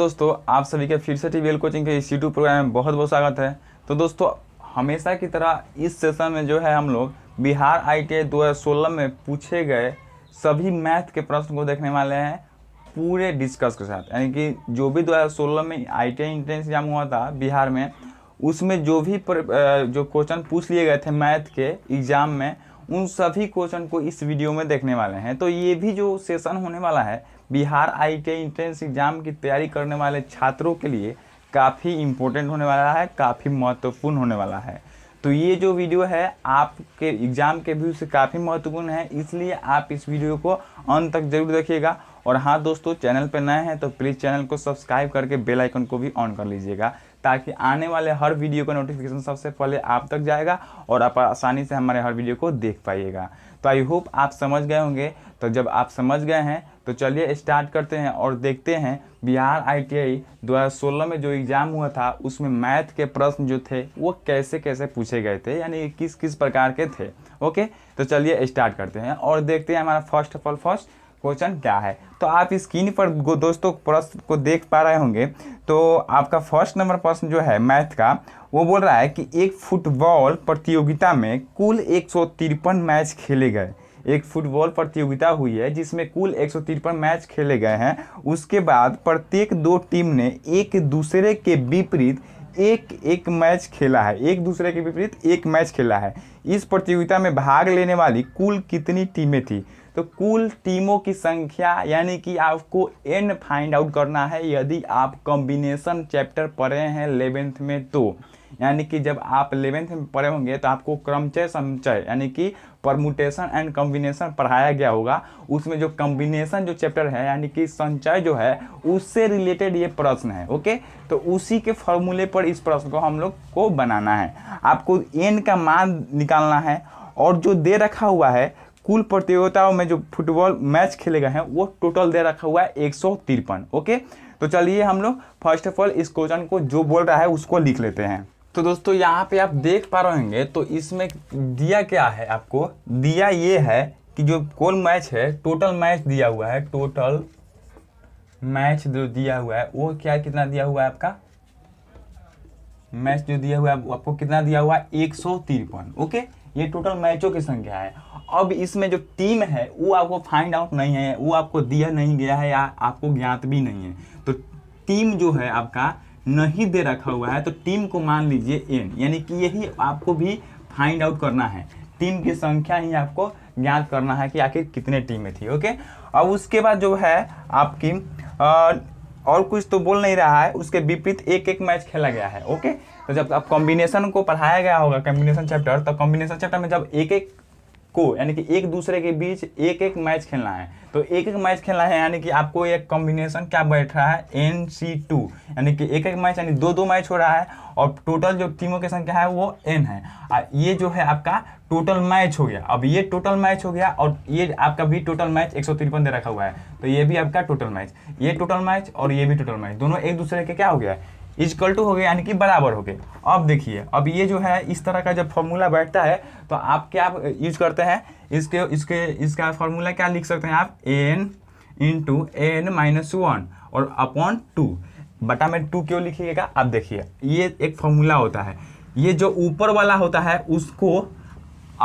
दोस्तों आप सभी के फिर से टी कोचिंग के इस यूट्यूब प्रोग्राम में बहुत बहुत स्वागत है तो दोस्तों हमेशा की तरह इस सेशन में जो है हम लोग बिहार आई टी आई में पूछे गए सभी मैथ के प्रश्न को देखने वाले हैं पूरे डिस्कस के साथ यानी कि जो भी 2016 में I T I entrance exam हुआ था बिहार में उसमें जो भी पर, जो क्वेश्चन पूछ लिए गए थे मैथ के एग्ज़ाम में उन सभी क्वेश्चन को इस वीडियो में देखने वाले हैं तो ये भी जो सेशन होने वाला है बिहार आई के इंट्रेंस एग्ज़ाम की तैयारी करने वाले छात्रों के लिए काफ़ी इम्पोर्टेंट होने वाला है काफ़ी महत्वपूर्ण होने वाला है तो ये जो वीडियो है आपके एग्ज़ाम के व्यू से काफ़ी महत्वपूर्ण है इसलिए आप इस वीडियो को अंत तक जरूर देखिएगा और हाँ दोस्तों चैनल पर नए हैं तो प्लीज़ चैनल को सब्सक्राइब करके बेल आइकन को भी ऑन कर लीजिएगा ताकि आने वाले हर वीडियो का नोटिफिकेशन सबसे पहले आप तक जाएगा और आप आसानी से हमारे हर वीडियो को देख पाइएगा तो आई होप आप समझ गए होंगे तो जब आप समझ गए हैं तो चलिए स्टार्ट करते हैं और देखते हैं बिहार आईटीआई 2016 में जो एग्ज़ाम हुआ था उसमें मैथ के प्रश्न जो थे वो कैसे कैसे पूछे गए थे यानी किस किस प्रकार के थे ओके तो चलिए स्टार्ट करते हैं और देखते हैं हमारा first of all first question क्या है तो आप स्क्रीन पर दोस्तों प्रश्न को देख पा रहे होंगे तो आपका फर्स्ट नंबर प्रश्न जो है मैथ का वो बोल रहा है कि एक फुटबॉल प्रतियोगिता में कुल एक मैच खेले गए एक फुटबॉल प्रतियोगिता हुई है जिसमें कुल एक मैच खेले गए हैं उसके बाद प्रत्येक दो टीम ने एक दूसरे के विपरीत एक एक मैच खेला है एक दूसरे के विपरीत एक मैच खेला है इस प्रतियोगिता में भाग लेने वाली कुल कितनी टीमें थी तो कुल टीमों की संख्या यानी कि आपको एन फाइंड आउट करना है यदि आप कॉम्बिनेशन चैप्टर पढ़े हैं लेवेंथ में तो यानी कि जब आप इलेवेंथ में पढ़े होंगे तो आपको क्रमचय संचय यानी कि परमुटेशन एंड कम्बिनेशन पढ़ाया गया होगा उसमें जो कम्बिनेशन जो चैप्टर है यानी कि संचय जो है उससे रिलेटेड ये प्रश्न है ओके तो उसी के फॉर्मूले पर इस प्रश्न को हम लोग को बनाना है आपको एन का मान निकालना है और जो दे रखा हुआ है कुल प्रतियोगिताओं में जो फुटबॉल मैच खेले गए हैं वो टोटल दे रखा हुआ है एक ओके तो चलिए हम लोग फर्स्ट ऑफ ऑल इस क्वेश्चन को जो बोल रहा है उसको लिख लेते हैं तो दोस्तों यहाँ पे आप देख पा रहे होंगे तो इसमें दिया क्या है आपको दिया ये है कि जो कौन मैच है टोटल मैच दिया हुआ है टोटल मैच जो दिया हुआ है वो क्या कितना दिया हुआ है आपका मैच जो दिया हुआ है आपको कितना दिया हुआ है एक सौ तिरपन ओके ये टोटल मैचों की संख्या है अब इसमें जो टीम है वो आपको फाइंड आउट नहीं है वो आपको दिया नहीं गया है या आपको ज्ञात भी नहीं है तो टीम जो है आपका नहीं दे रखा हुआ है तो टीम को मान लीजिए एन यानी कि यही आपको भी फाइंड आउट करना है टीम की संख्या ही आपको ज्ञात करना है कि आखिर कितने टीम में थी ओके अब उसके बाद जो है आपकी आ, और कुछ तो बोल नहीं रहा है उसके विपरीत एक एक मैच खेला गया है ओके तो जब आप कॉम्बिनेशन को पढ़ाया गया होगा कॉम्बिनेशन चैप्टर तो कॉम्बिनेशन चैप्टर में जब एक एक को यानी कि एक दूसरे के बीच एक एक मैच खेलना है तो एक एक मैच खेलना है यानी कि आपको एक कॉम्बिनेशन क्या बैठ रहा है एन सी टू यानी कि एक एक मैच यानी दो दो मैच हो रहा है और टोटल जो टीमों की संख्या है वो एन है और ये जो है आपका टोटल मैच हो गया अब ये टोटल मैच हो गया और ये आपका भी टोटल मैच एक दे रखा हुआ है तो ये भी आपका टोटल मैच ये टोटल मैच और ये भी टोटल मैच दोनों एक दूसरे के क्या हो गया है इजकल टू हो गया यानी कि बराबर हो गए अब देखिए अब ये जो है इस तरह का जब फॉर्मूला बैठता है तो आप क्या यूज करते हैं इसके इसके इसका फॉर्मूला क्या लिख सकते हैं आप n into n minus one और अपॉन टू बटा में टू क्यों लिखिएगा आप देखिए ये एक फॉर्मूला होता है ये जो ऊपर वाला होता है उसको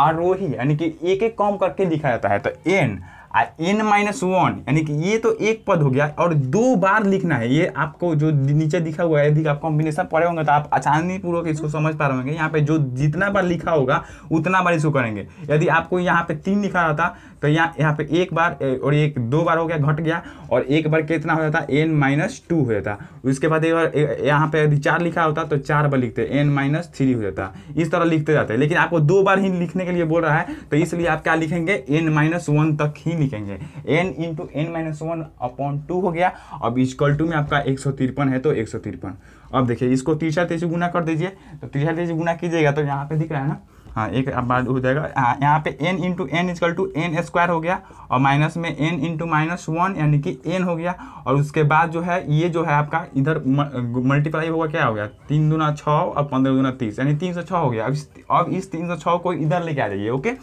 आरोही यानी कि एक एक कॉम करके लिखा जाता है तो एन एन माइनस वन यानी कि ये तो एक पद हो गया और दो बार लिखना है ये आपको जो नीचे दिखा हुआ है यदि आप कॉम्बिनेशन पढ़े होंगे तो आप आसानी पूर्वक इसको समझ पा रहे होंगे यहाँ पे जो जितना बार लिखा होगा उतना बार इसको करेंगे यदि आपको यहाँ पे तीन लिखा रहता तो यहाँ यहाँ पे एक बार और एक दो बार हो गया घट गया और एक बार कितना हो जाता एन माइनस टू हो जाता उसके बाद एक बार यहाँ पे यदि चार लिखा होता तो चार बार लिखते एन माइनस थ्री हो जाता इस तरह लिखते जाते लेकिन आपको दो बार ही लिखने के लिए बोल रहा है तो इसलिए आप क्या लिखेंगे एन माइनस वन तक ही लिखेंगे n into n minus one upon two हो गया अब इजकल टू में आपका एक सौ तिरपन है तो एक सौ तिरपन अब देखिए इसको तीसरा तेजी गुना कर दीजिए तो तीसरा तेजी गुना कीजिएगा तो यहाँ पे दिख रहा है ना हाँ एक बात हो जाएगा हाँ यहाँ पे n into n equal to n square हो गया और माइनस में एन इंटू माइनस वन यानी कि एन हो गया और उसके बाद जो है ये जो है आपका इधर मल्टीप्लाई होगा क्या हो गया तीन दुना छः और पंद्रह दुना तीस यानी तीन सौ छः हो गया अब इस अब इस तीन सौ छः को इधर लेके आ जाइए ओके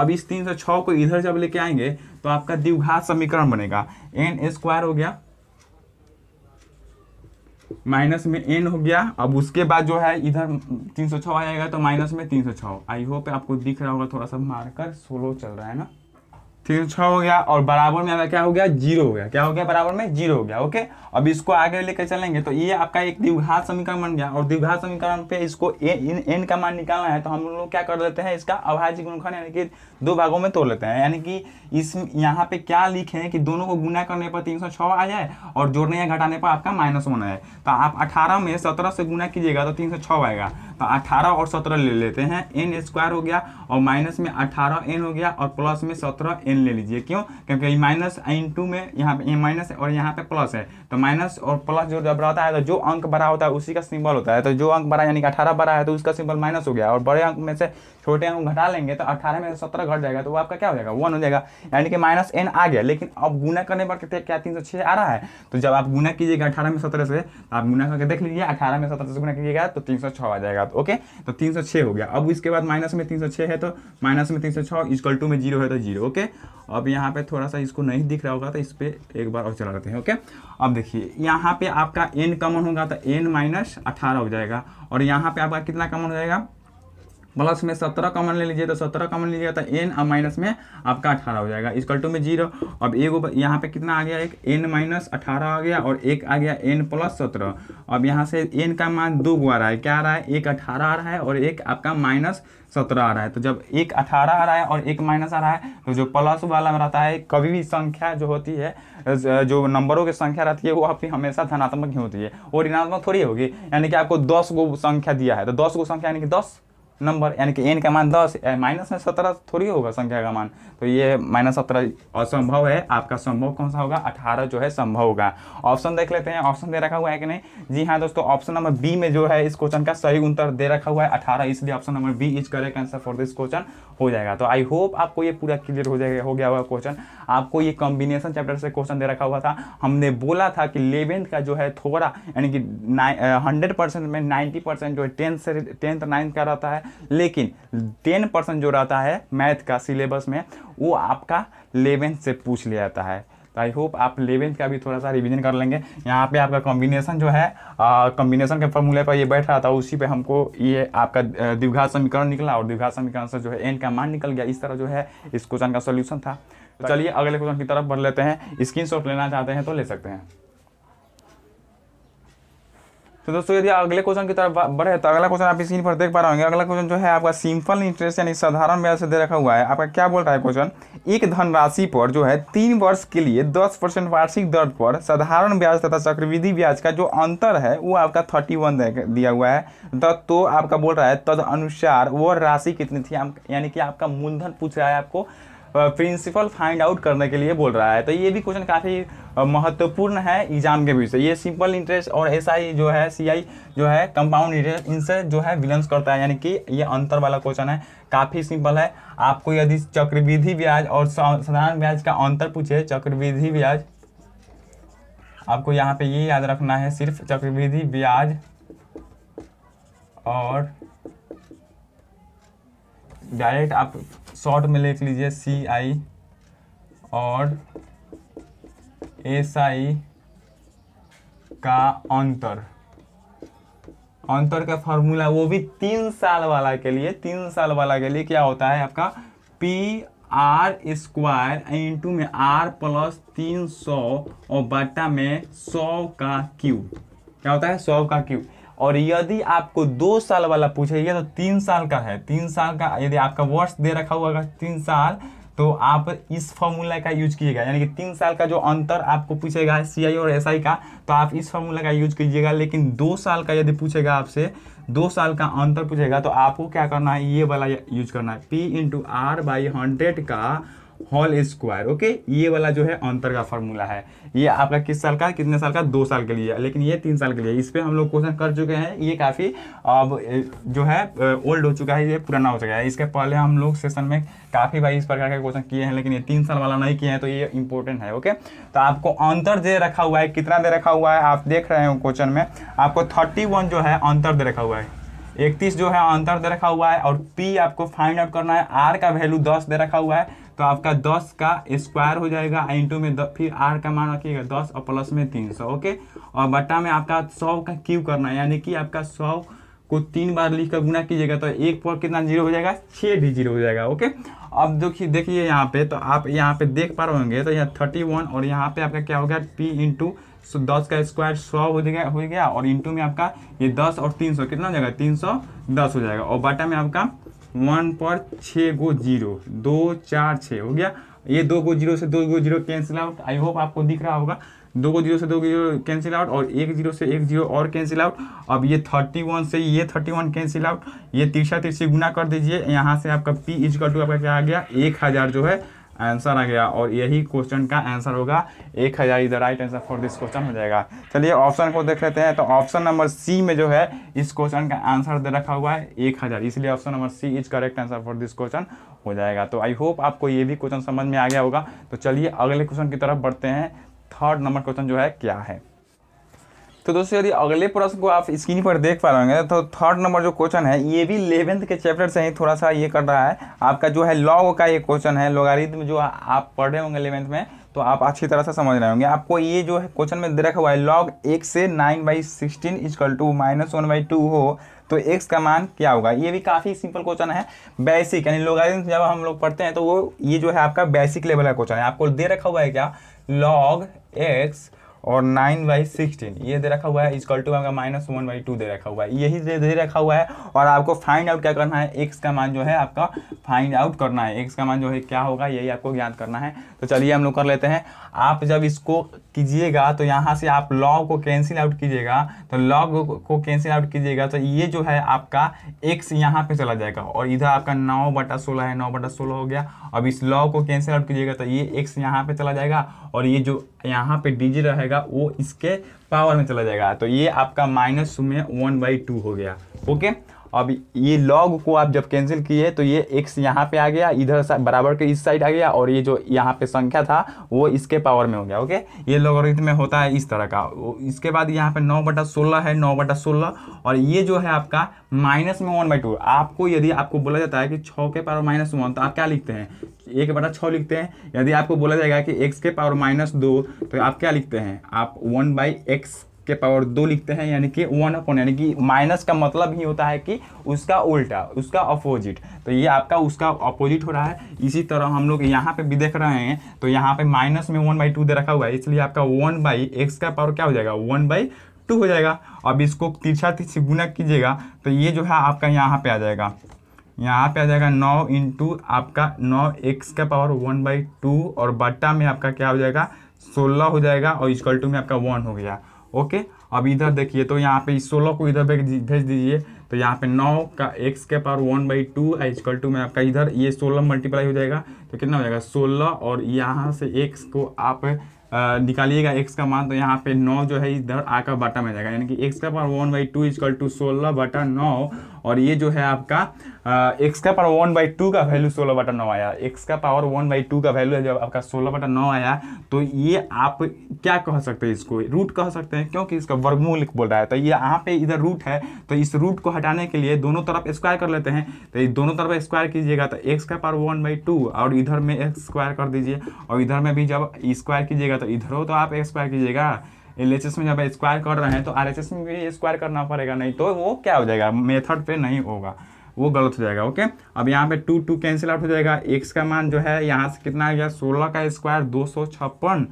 अब इस तीन सौ छः को इधर जब लेके आएंगे तो आपका द्विघात समीकरण बनेगा एन स्क्वायर हो गया माइनस में एन हो गया अब उसके बाद जो है इधर तीन सौ छः आ जाएगा तो माइनस में तीन सौ छः आई होप आपको दिख रहा होगा थोड़ा सा मारकर सोलो चल रहा है ना तीन छः हो गया और बराबर में क्या हो गया जीरो हो गया क्या हो गया बराबर में जीरो हो गया ओके अब इसको आगे लेकर चलेंगे तो ये आपका एक द्विघात समीकरण बन गया और द्विघात समीकरण पे इसको एन एन का मान निकालना है तो हम लोग क्या कर देते हैं इसका अभाज्य गुणखंड यानी कि दो भागों में तोड़ लेते हैं यानी कि इस यहाँ पे क्या लिखे कि दोनों को गुना करने पर तीन आ जाए और जोड़ने या घटाने पर आपका माइनस होना है तो आप अठारह में सत्रह से गुना कीजिएगा तो तीन आएगा तो 18 और 17 ले लेते हैं एन स्क्वायर हो गया और माइनस में 18 एन हो गया और प्लस में 17 एन ले लीजिए क्यों क्योंकि माइनस इन टू में यहाँ पे माइनस है और यहाँ पे प्लस है तो माइनस और प्लस जो जब रहता है तो जो अंक बड़ा होता है उसी का सिंबल होता है तो जो अंक बड़ा यानी कि अठारह बड़ा है तो उसका सिंबल माइनस हो गया और बड़े अंक में से छोटे अंक घटा लेंगे तो अठारह में सत्रह घट जाएगा तो वो आपका क्या हो जाएगा वन हो जाएगा यानी कि माइनस एन आ गया लेकिन अब गुना करने पर कितने क्या तीन सौ छः आ रहा है तो जब आप गुना कीजिएगा अठारह में सत्रह से तो आप गुना करके देख लीजिए अठारह में सत्रह से गुना कीजिएगा तो तीन सौ छः आ जाएगा साथ ओके तो तीन हो गया अब इसके बाद माइनस में तीन है तो माइनस में तीन सौ इजकल टू में जीरो है तो जीरो ओके अब यहाँ पे थोड़ा सा इसको नहीं दिख रहा होगा तो इस पर एक बार और चला लेते हैं ओके अब देखिए यहाँ पे आपका एन कमन होगा तो एन माइनस अठारह हो जाएगा और यहाँ पे आपका कितना कमन हो जाएगा प्लस में सत्रह कॉमन ले लीजिए तो सत्रह कॉमन लीजिएगा तो एन और माइनस में आपका अठारह हो जाएगा इसकल टू में जीरो अब एगो यहाँ पे कितना आ गया एक एन माइनस अठारह आ गया और एक आ गया एन प्लस सत्रह अब यहाँ से एन का मान दो गो आ रहा है क्या आ रहा है एक अठारह आ रहा है और एक आपका माइनस सत्रह आ रहा है तो जब एक अठारह आ रहा है और एक माइनस आ रहा है तो जो प्लस वाला रहता है कभी भी संख्या जो होती है जो नंबरों की संख्या रहती है वो आपकी हमेशा धनात्मक ही होती है और ऋणात्मक थोड़ी होगी यानी कि आपको दस गो संख्या दिया है तो दस गो संख्या यानी कि दस नंबर यानी कि एन का मान दस माइनस में सत्रह थोड़ी होगा संख्या का मान तो ये माइनस सत्रह असंभव है आपका संभव कौन सा होगा अठारह जो है संभव होगा ऑप्शन देख लेते हैं ऑप्शन दे रखा हुआ है कि नहीं जी हाँ दोस्तों ऑप्शन नंबर बी में जो है इस क्वेश्चन का सही उत्तर दे रखा हुआ है अठारह इसलिए option number B is correct answer for this question हो जाएगा तो आई होप आपको ये पूरा क्लियर हो जाएगा हो गया हुआ क्वेश्चन आपको ये कॉम्बिनेशन चैप्टर से क्वेश्चन दे रखा हुआ था हमने बोला था कि इलेवेंथ का जो है थोड़ा यानी कि हंड्रेड परसेंट में नाइन्टी परसेंट जो है टेंथ से टेंथ नाइन्थ का रहता है लेकिन टेन परसेंट जो रहता है मैथ का सिलेबस में वो आपका लेवेंथ से पूछ लिया जाता है तो आई होप आप लेवेंथ का भी थोड़ा सा रिवीजन कर लेंगे यहाँ पे आपका कॉम्बिनेशन जो है कॉम्बिनेशन के फॉर्मूले पर ये बैठ रहा था उसी पे हमको ये आपका द्विघात समीकरण निकला और द्विघात समीकरण से जो है एन का मान निकल गया इस तरह जो है इस क्वेश्चन का सोल्यूशन था तो चलिए अगले क्वेश्चन की तरफ बढ़ लेते हैं स्क्रीन लेना चाहते हैं तो ले सकते हैं तो दोस्तों यदि अगले क्वेश्चन की तरफ बढ़े तो अगला क्वेश्चन आप स्क्रीन पर देख पा रहे होंगे अगला क्वेश्चन जो है आपका सिंपल इंटरेस्ट यानी साधारण ब्याज से दे रखा हुआ है आपका क्या बोल रहा है क्वेश्चन एक धनराशि पर जो है तीन वर्ष के लिए दस परसेंट वार्षिक दर पर साधारण ब्याज तथा चक्रविधि ब्याज का जो अंतर है वो आपका थर्टी वन दिया हुआ है तो आपका बोल रहा है तद अनुसार वो राशि कितनी थी यानी कि आपका मूलधन पूछ रहा है आपको प्रिंसिपल फाइंड आउट करने के लिए बोल रहा है तो ये भी क्वेश्चन काफ़ी महत्वपूर्ण है एग्जाम के विषय ये सिंपल इंटरेस्ट और एस SI जो है सी आई जो है कंपाउंड इंटरेस्ट इनसे जो है विलंस करता है यानी कि ये अंतर वाला क्वेश्चन है काफ़ी सिंपल है आपको यदि चक्रविधि ब्याज और साधारण ब्याज का अंतर पूछे चक्रविधि ब्याज आपको यहाँ पे ये याद रखना है सिर्फ चक्रविधि ब्याज और डायरेक्ट आप शॉर्ट में लिख लीजिए सी आई और एस आई का अंतर अंतर का फॉर्मूला वो भी तीन साल वाला के लिए तीन साल वाला के लिए क्या होता है आपका पी आर स्क्वायर इंटू में आर प्लस तीन सौ और बटा में सौ का क्यू क्या होता है सौ का क्यू और यदि आपको दो साल वाला पूछेगा तो तीन साल का है तीन साल का यदि आपका वर्ष दे रखा हुआ अगर तीन साल तो आप इस फॉर्मूला का यूज कीजिएगा यानी कि तीन साल का जो अंतर आपको पूछेगा सी आई और एस SI का तो आप इस फॉर्मूला का यूज कीजिएगा लेकिन दो साल का यदि पूछेगा आपसे दो साल का अंतर पूछेगा तो आपको क्या करना है ये वाला यूज करना है P into R by hundred का होल स्क्वायर ओके ये वाला जो है अंतर का फॉर्मूला है ये आपका किस साल का कितने साल का दो साल के लिए लेकिन ये तीन साल के लिए इस पर हम लोग क्वेश्चन कर चुके हैं ये काफ़ी अब जो है ओल्ड हो चुका है ये पुराना हो चुका है इसके पहले हम लोग सेशन में काफ़ी भाई इस प्रकार के क्वेश्चन किए हैं लेकिन ये तीन साल वाला नहीं किए हैं तो ये इंपॉर्टेंट है ओके तो आपको अंतर दे रखा हुआ है कितना दे रखा हुआ है आप देख रहे हो क्वेश्चन में आपको थर्टी जो है अंतर दे रखा हुआ है इकतीस जो है अंतर दे रखा हुआ है और पी आपको फाइंड आउट करना है आर का वैल्यू दस दे रखा हुआ है तो आपका दस का स्क्वायर हो जाएगा इंटू में फिर आर का मान रखिएगा दस और प्लस में तीन सौ ओके और बट्टा में आपका सौ का क्यू करना है यानी कि आपका सौ को तीन बार लिख कर गुना कीजिएगा तो एक पर कितना जीरो हो जाएगा छः भी जीरो हो जाएगा ओके अब देखिए देखिए यहाँ पे तो आप यहाँ पे देख पा रहे होंगे तो यहाँ थर्टी वन और यहाँ पे आपका क्या हो गया पी इंटू दस का स्क्वायर सौ हो गया हो गया और इंटू में आपका ये दस और तीन सौ कितना हो जाएगा तीन सौ दस हो जाएगा और बाटा में आपका वन पर छः गो जीरो दो चार छः हो गया ये दो गो जीरो से दो go zero cancel out I hope आपको दिख रहा होगा दो को जीरो से दो जीरो कैंसिल आउट और एक जीरो से एक जीरो और कैंसिल आउट अब ये थर्टी वन से ये थर्टी वन कैंसिल आउट ये तिरछा तिरछी गुना कर दीजिए यहाँ से आपका पी इजकल टू आपका क्या आ गया एक हज़ार जो है आंसर आ गया और यही क्वेश्चन का आंसर होगा एक हज़ार is the right answer for this question हो जाएगा चलिए ऑप्शन को देख लेते हैं तो ऑप्शन नंबर सी में जो है इस क्वेश्चन का आंसर दे रखा हुआ है एक हज़ार इसलिए option number C is correct answer for this question हो जाएगा तो आई होप आपको ये भी क्वेश्चन समझ में आ गया होगा तो चलिए अगले क्वेश्चन की तरफ बढ़ते हैं थर्ड नंबर क्वेश्चन जो है क्या है तो दोस्तों यदि अगले प्रश्न को आप स्क्रीन पर देख पा रहे होंगे तो थर्ड नंबर जो क्वेश्चन है ये भी इलेवेंथ के चैप्टर से ही थोड़ा सा ये कर रहा है आपका जो है लॉग का ये क्वेश्चन है लोगारिथम जो आप पढ़ रहे होंगे इलेवेंथ में तो आप अच्छी तरह से समझ रहे होंगे आपको ये जो है क्वेश्चन में दे रखा हुआ है लॉग एक से nine by sixteen equal to minus one by two हो तो एक्स का मान क्या होगा ये भी काफ़ी सिंपल क्वेश्चन है बेसिक यानी लोगारिथम जब हम लोग पढ़ते हैं तो वो ये जो है आपका बेसिक लेवल का क्वेश्चन है आपको दे रखा हुआ है क्या लॉग एक्स और नाइन बाई सिक्सटीन ये दे रखा हुआ है इजकल टू आपका माइनस वन बाई टू दे रखा हुआ है यही दे दे रखा हुआ है और आपको फाइंड आउट क्या करना है एक्स का मान जो है आपका फाइंड आउट करना है एक्स का मान जो है क्या होगा यही आपको ज्ञात करना है तो चलिए हम लोग कर लेते हैं आप जब इसको कीजिएगा तो यहाँ से आप लॉग को कैंसिल आउट कीजिएगा तो लॉग को कैंसिल आउट कीजिएगा तो ये जो है आपका एक्स यहाँ पे चला जाएगा और इधर आपका नौ बटा सोलह है नौ बटा सोलह हो गया अब इस लॉ को कैंसिल आउट कीजिएगा तो ये एक्स यहाँ पे चला जाएगा और ये जो यहाँ पे डी रहेगा वो इसके पावर में चला जाएगा तो ये आपका माइनस में वन बाई टू हो गया ओके अब ये लॉग को आप जब कैंसिल किए तो ये एक्स यहाँ पे आ गया इधर बराबर के इस साइड आ गया और ये जो यहाँ पे संख्या था वो इसके पावर में हो गया ओके ये लॉगरिथम में होता है इस तरह का इसके बाद यहाँ पे नौ बटा सोलह है नौ बटा सोलह और ये जो है आपका माइनस में वन बाई टू आपको यदि आपको बोला जाता है कि छः के पावर माइनस वन तो आप क्या लिखते हैं एक बटा छः लिखते हैं यदि आपको बोला जाएगा कि एक्स के पावर माइनस दो तो आप क्या लिखते हैं आप वन बाई एक्स के पावर दो लिखते हैं यानी कि वन अपॉन यानी कि माइनस का मतलब ही होता है कि उसका उल्टा उसका अपोजिट तो ये आपका उसका अपोजिट हो रहा है इसी तरह हम लोग यहाँ पे भी देख रहे हैं तो यहाँ पे माइनस में वन बाई टू दे रखा हुआ है इसलिए आपका वन बाई एक्स का पावर क्या हो जाएगा वन बाई टू हो जाएगा अब इसको तिरछा तिरछी गुना कीजिएगा तो ये जो है आपका यहाँ पर आ जाएगा यहाँ पर आ जाएगा नौ इंटू आपका नौ एक्स का पावर वन बाई टू और बट्टा में आपका क्या हो जाएगा सोलह हो जाएगा और इक्वल टू में आपका वन हो गया ओके अब इधर देखिए तो यहाँ पे सोलह को इधर भेज दीजिए तो यहाँ पे नौ का एक्स के पावर वन बाई टू आजकल टू में आपका इधर ये सोलह मल्टीप्लाई हो जाएगा तो कितना हो जाएगा सोलह और यहाँ से एक्स को आप निकालिएगा एक्स का मान तो यहाँ पे नौ जो है इधर आकर बटा में जाएगा यानी कि एक्स का power one by two is equal to सोलह बटा नौ और ये जो है आपका एक्स का पावर वन बाई टू का वैल्यू सोलह बटा नौ आया एक्स का पावर वन बाई टू का वैल्यू है जब आपका सोलह बटा नौ आया तो ये आप क्या कह सकते हैं इसको रूट कह सकते हैं क्योंकि इसका वर्गमूल बोल रहा है तो ये यहाँ पे इधर रूट है तो इस रूट को हटाने के लिए दोनों तरफ स्क्वायर कर लेते हैं तो ये दोनों तरफ स्क्वायर कीजिएगा तो एक्स का पावर वन बाई टू और इधर में एक्स स्क्वायर कर दीजिए और इधर में भी जब स्क्वायर e कीजिएगा तो इधर हो तो आप एक्स स्क्वायर कीजिएगा एल में जब स्क्वायर कर रहे हैं तो आर में भी स्क्वायर करना पड़ेगा नहीं तो वो क्या हो जाएगा मेथड पे नहीं होगा वो गलत हो जाएगा ओके अब यहाँ पे टू टू कैंसिल आउट हो जाएगा एक्स का मान जो है यहाँ से कितना आ गया सोलह का स्क्वायर दो सौ छप्पन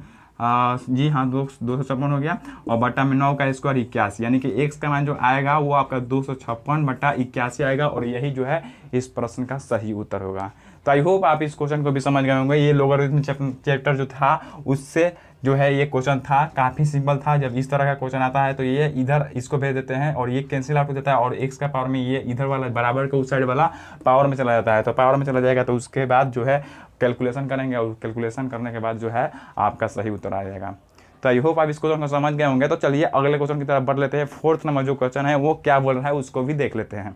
जी हाँ दो दो सौ छप्पन हो गया और बटा में नौ का स्क्वायर इक्यासी यानी कि एक्स का मान जो आएगा वो आपका दो सौ छप्पन बटा इक्यासी आएगा और यही जो है इस प्रश्न का सही उत्तर होगा तो आई होप आप इस क्वेश्चन को भी समझ गए होंगे ये लोगों चैप्टर जो था उससे जो है ये क्वेश्चन था काफ़ी सिंपल था जब इस तरह का क्वेश्चन आता है तो ये इधर इसको भेज देते हैं और ये कैंसिल आउट हो जाता है और एक्स का पावर में ये इधर वाला बराबर के उस साइड वाला पावर में चला जाता है तो पावर में चला जाएगा तो उसके बाद जो है कैलकुलेशन करेंगे और कैलकुलेशन करने के बाद जो है आपका सही उत्तर आ जाएगा तो आई होप आप इस क्वेश्चन को समझ गए होंगे तो चलिए अगले क्वेश्चन की तरफ बढ़ लेते हैं फोर्थ नंबर जो क्वेश्चन है वो क्या बोल रहा है उसको भी देख लेते हैं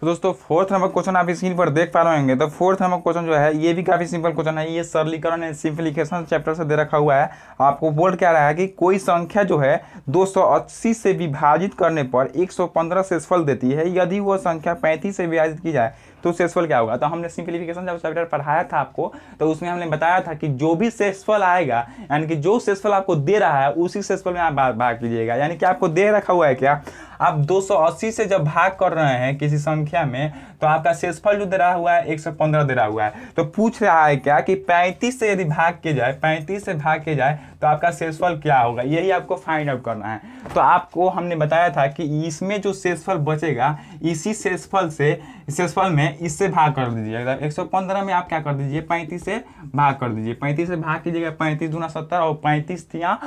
तो दोस्तों फोर्थ नंबर क्वेश्चन आप स्क्रीन पर देख पा रहे होंगे तो फोर्थ नंबर क्वेश्चन जो है ये भी काफ़ी सिंपल क्वेश्चन है ये सरलीकरण एंड सिंप्लीकेशन चैप्टर से दे रखा हुआ है आपको बोल क्या रहा है कि कोई संख्या जो है 280 से विभाजित करने पर 115 सेसफल देती है यदि वो संख्या पैंतीस से विभाजित की जाए तो सेसफल क्या होगा तो हमने सिंप्लीफिकेशन जब चैप्टर पढ़ाया था आपको तो उसमें हमने बताया था कि जो भी सेसफल आएगा यानी कि जो सेसफल आपको दे रहा है उसी सेसफल में आप भाग लीजिएगा यानी कि आपको दे रखा हुआ है क्या आप 280 से जब भाग कर रहे हैं किसी संख्या में तो आपका शेषफल जो दे हुआ है 115 दे हुआ है तो पूछ रहा है क्या कि 35 से यदि भाग के जाए 35 से भाग के जाए तो आपका शेषफल क्या होगा यही आपको फाइंड आउट करना है तो आपको हमने बताया था कि इसमें जो शेषफल बचेगा इसी शेषफल से शेषफल में इससे भाग कर दीजिए एक सौ पंद्रह में आप क्या कर दीजिए पैंतीस से भाग कर दीजिए पैंतीस से भाग कीजिएगा पैंतीस दूना सत्तर और पैंतीस तिया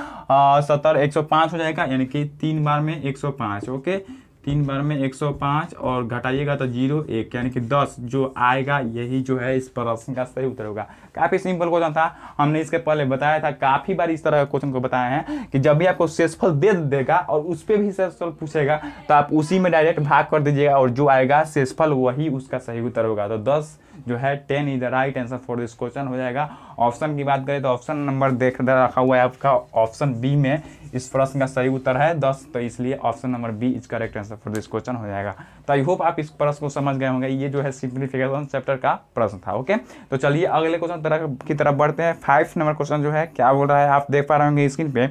सत्तर एक सौ पाँच हो जाएगा यानी कि तीन बार में एक सौ पाँच ओके तीन बार में 105 और घटाइएगा तो जीरो एक यानी कि 10 जो आएगा यही जो है इस प्रश्न का सही उत्तर होगा काफ़ी सिंपल क्वेश्चन था हमने इसके पहले बताया था काफ़ी बार इस तरह का क्वेश्चन को बताया है कि जब भी आपको सेसफल दे देगा और उस पर भी सेसफल पूछेगा तो आप उसी में डायरेक्ट भाग कर दीजिएगा और जो आएगा सेसफल वही उसका सही उत्तर होगा तो दस जो है ten is the right answer for this question हो जाएगा ऑप्शन की बात करें तो ऑप्शन नंबर देख रखा हुआ है आपका ऑप्शन बी में इस प्रश्न का सही उत्तर है दस तो इसलिए option number B is correct answer for this question हो जाएगा तो आई होप आप इस प्रश्न को समझ गए होंगे ये जो है सिंप्लीफिकेशन चैप्टर का प्रश्न था ओके तो चलिए अगले क्वेश्चन तरह की तरफ बढ़ते हैं फाइव नंबर क्वेश्चन जो है क्या बोल रहा है आप देख पा रहे होंगे स्क्रीन पे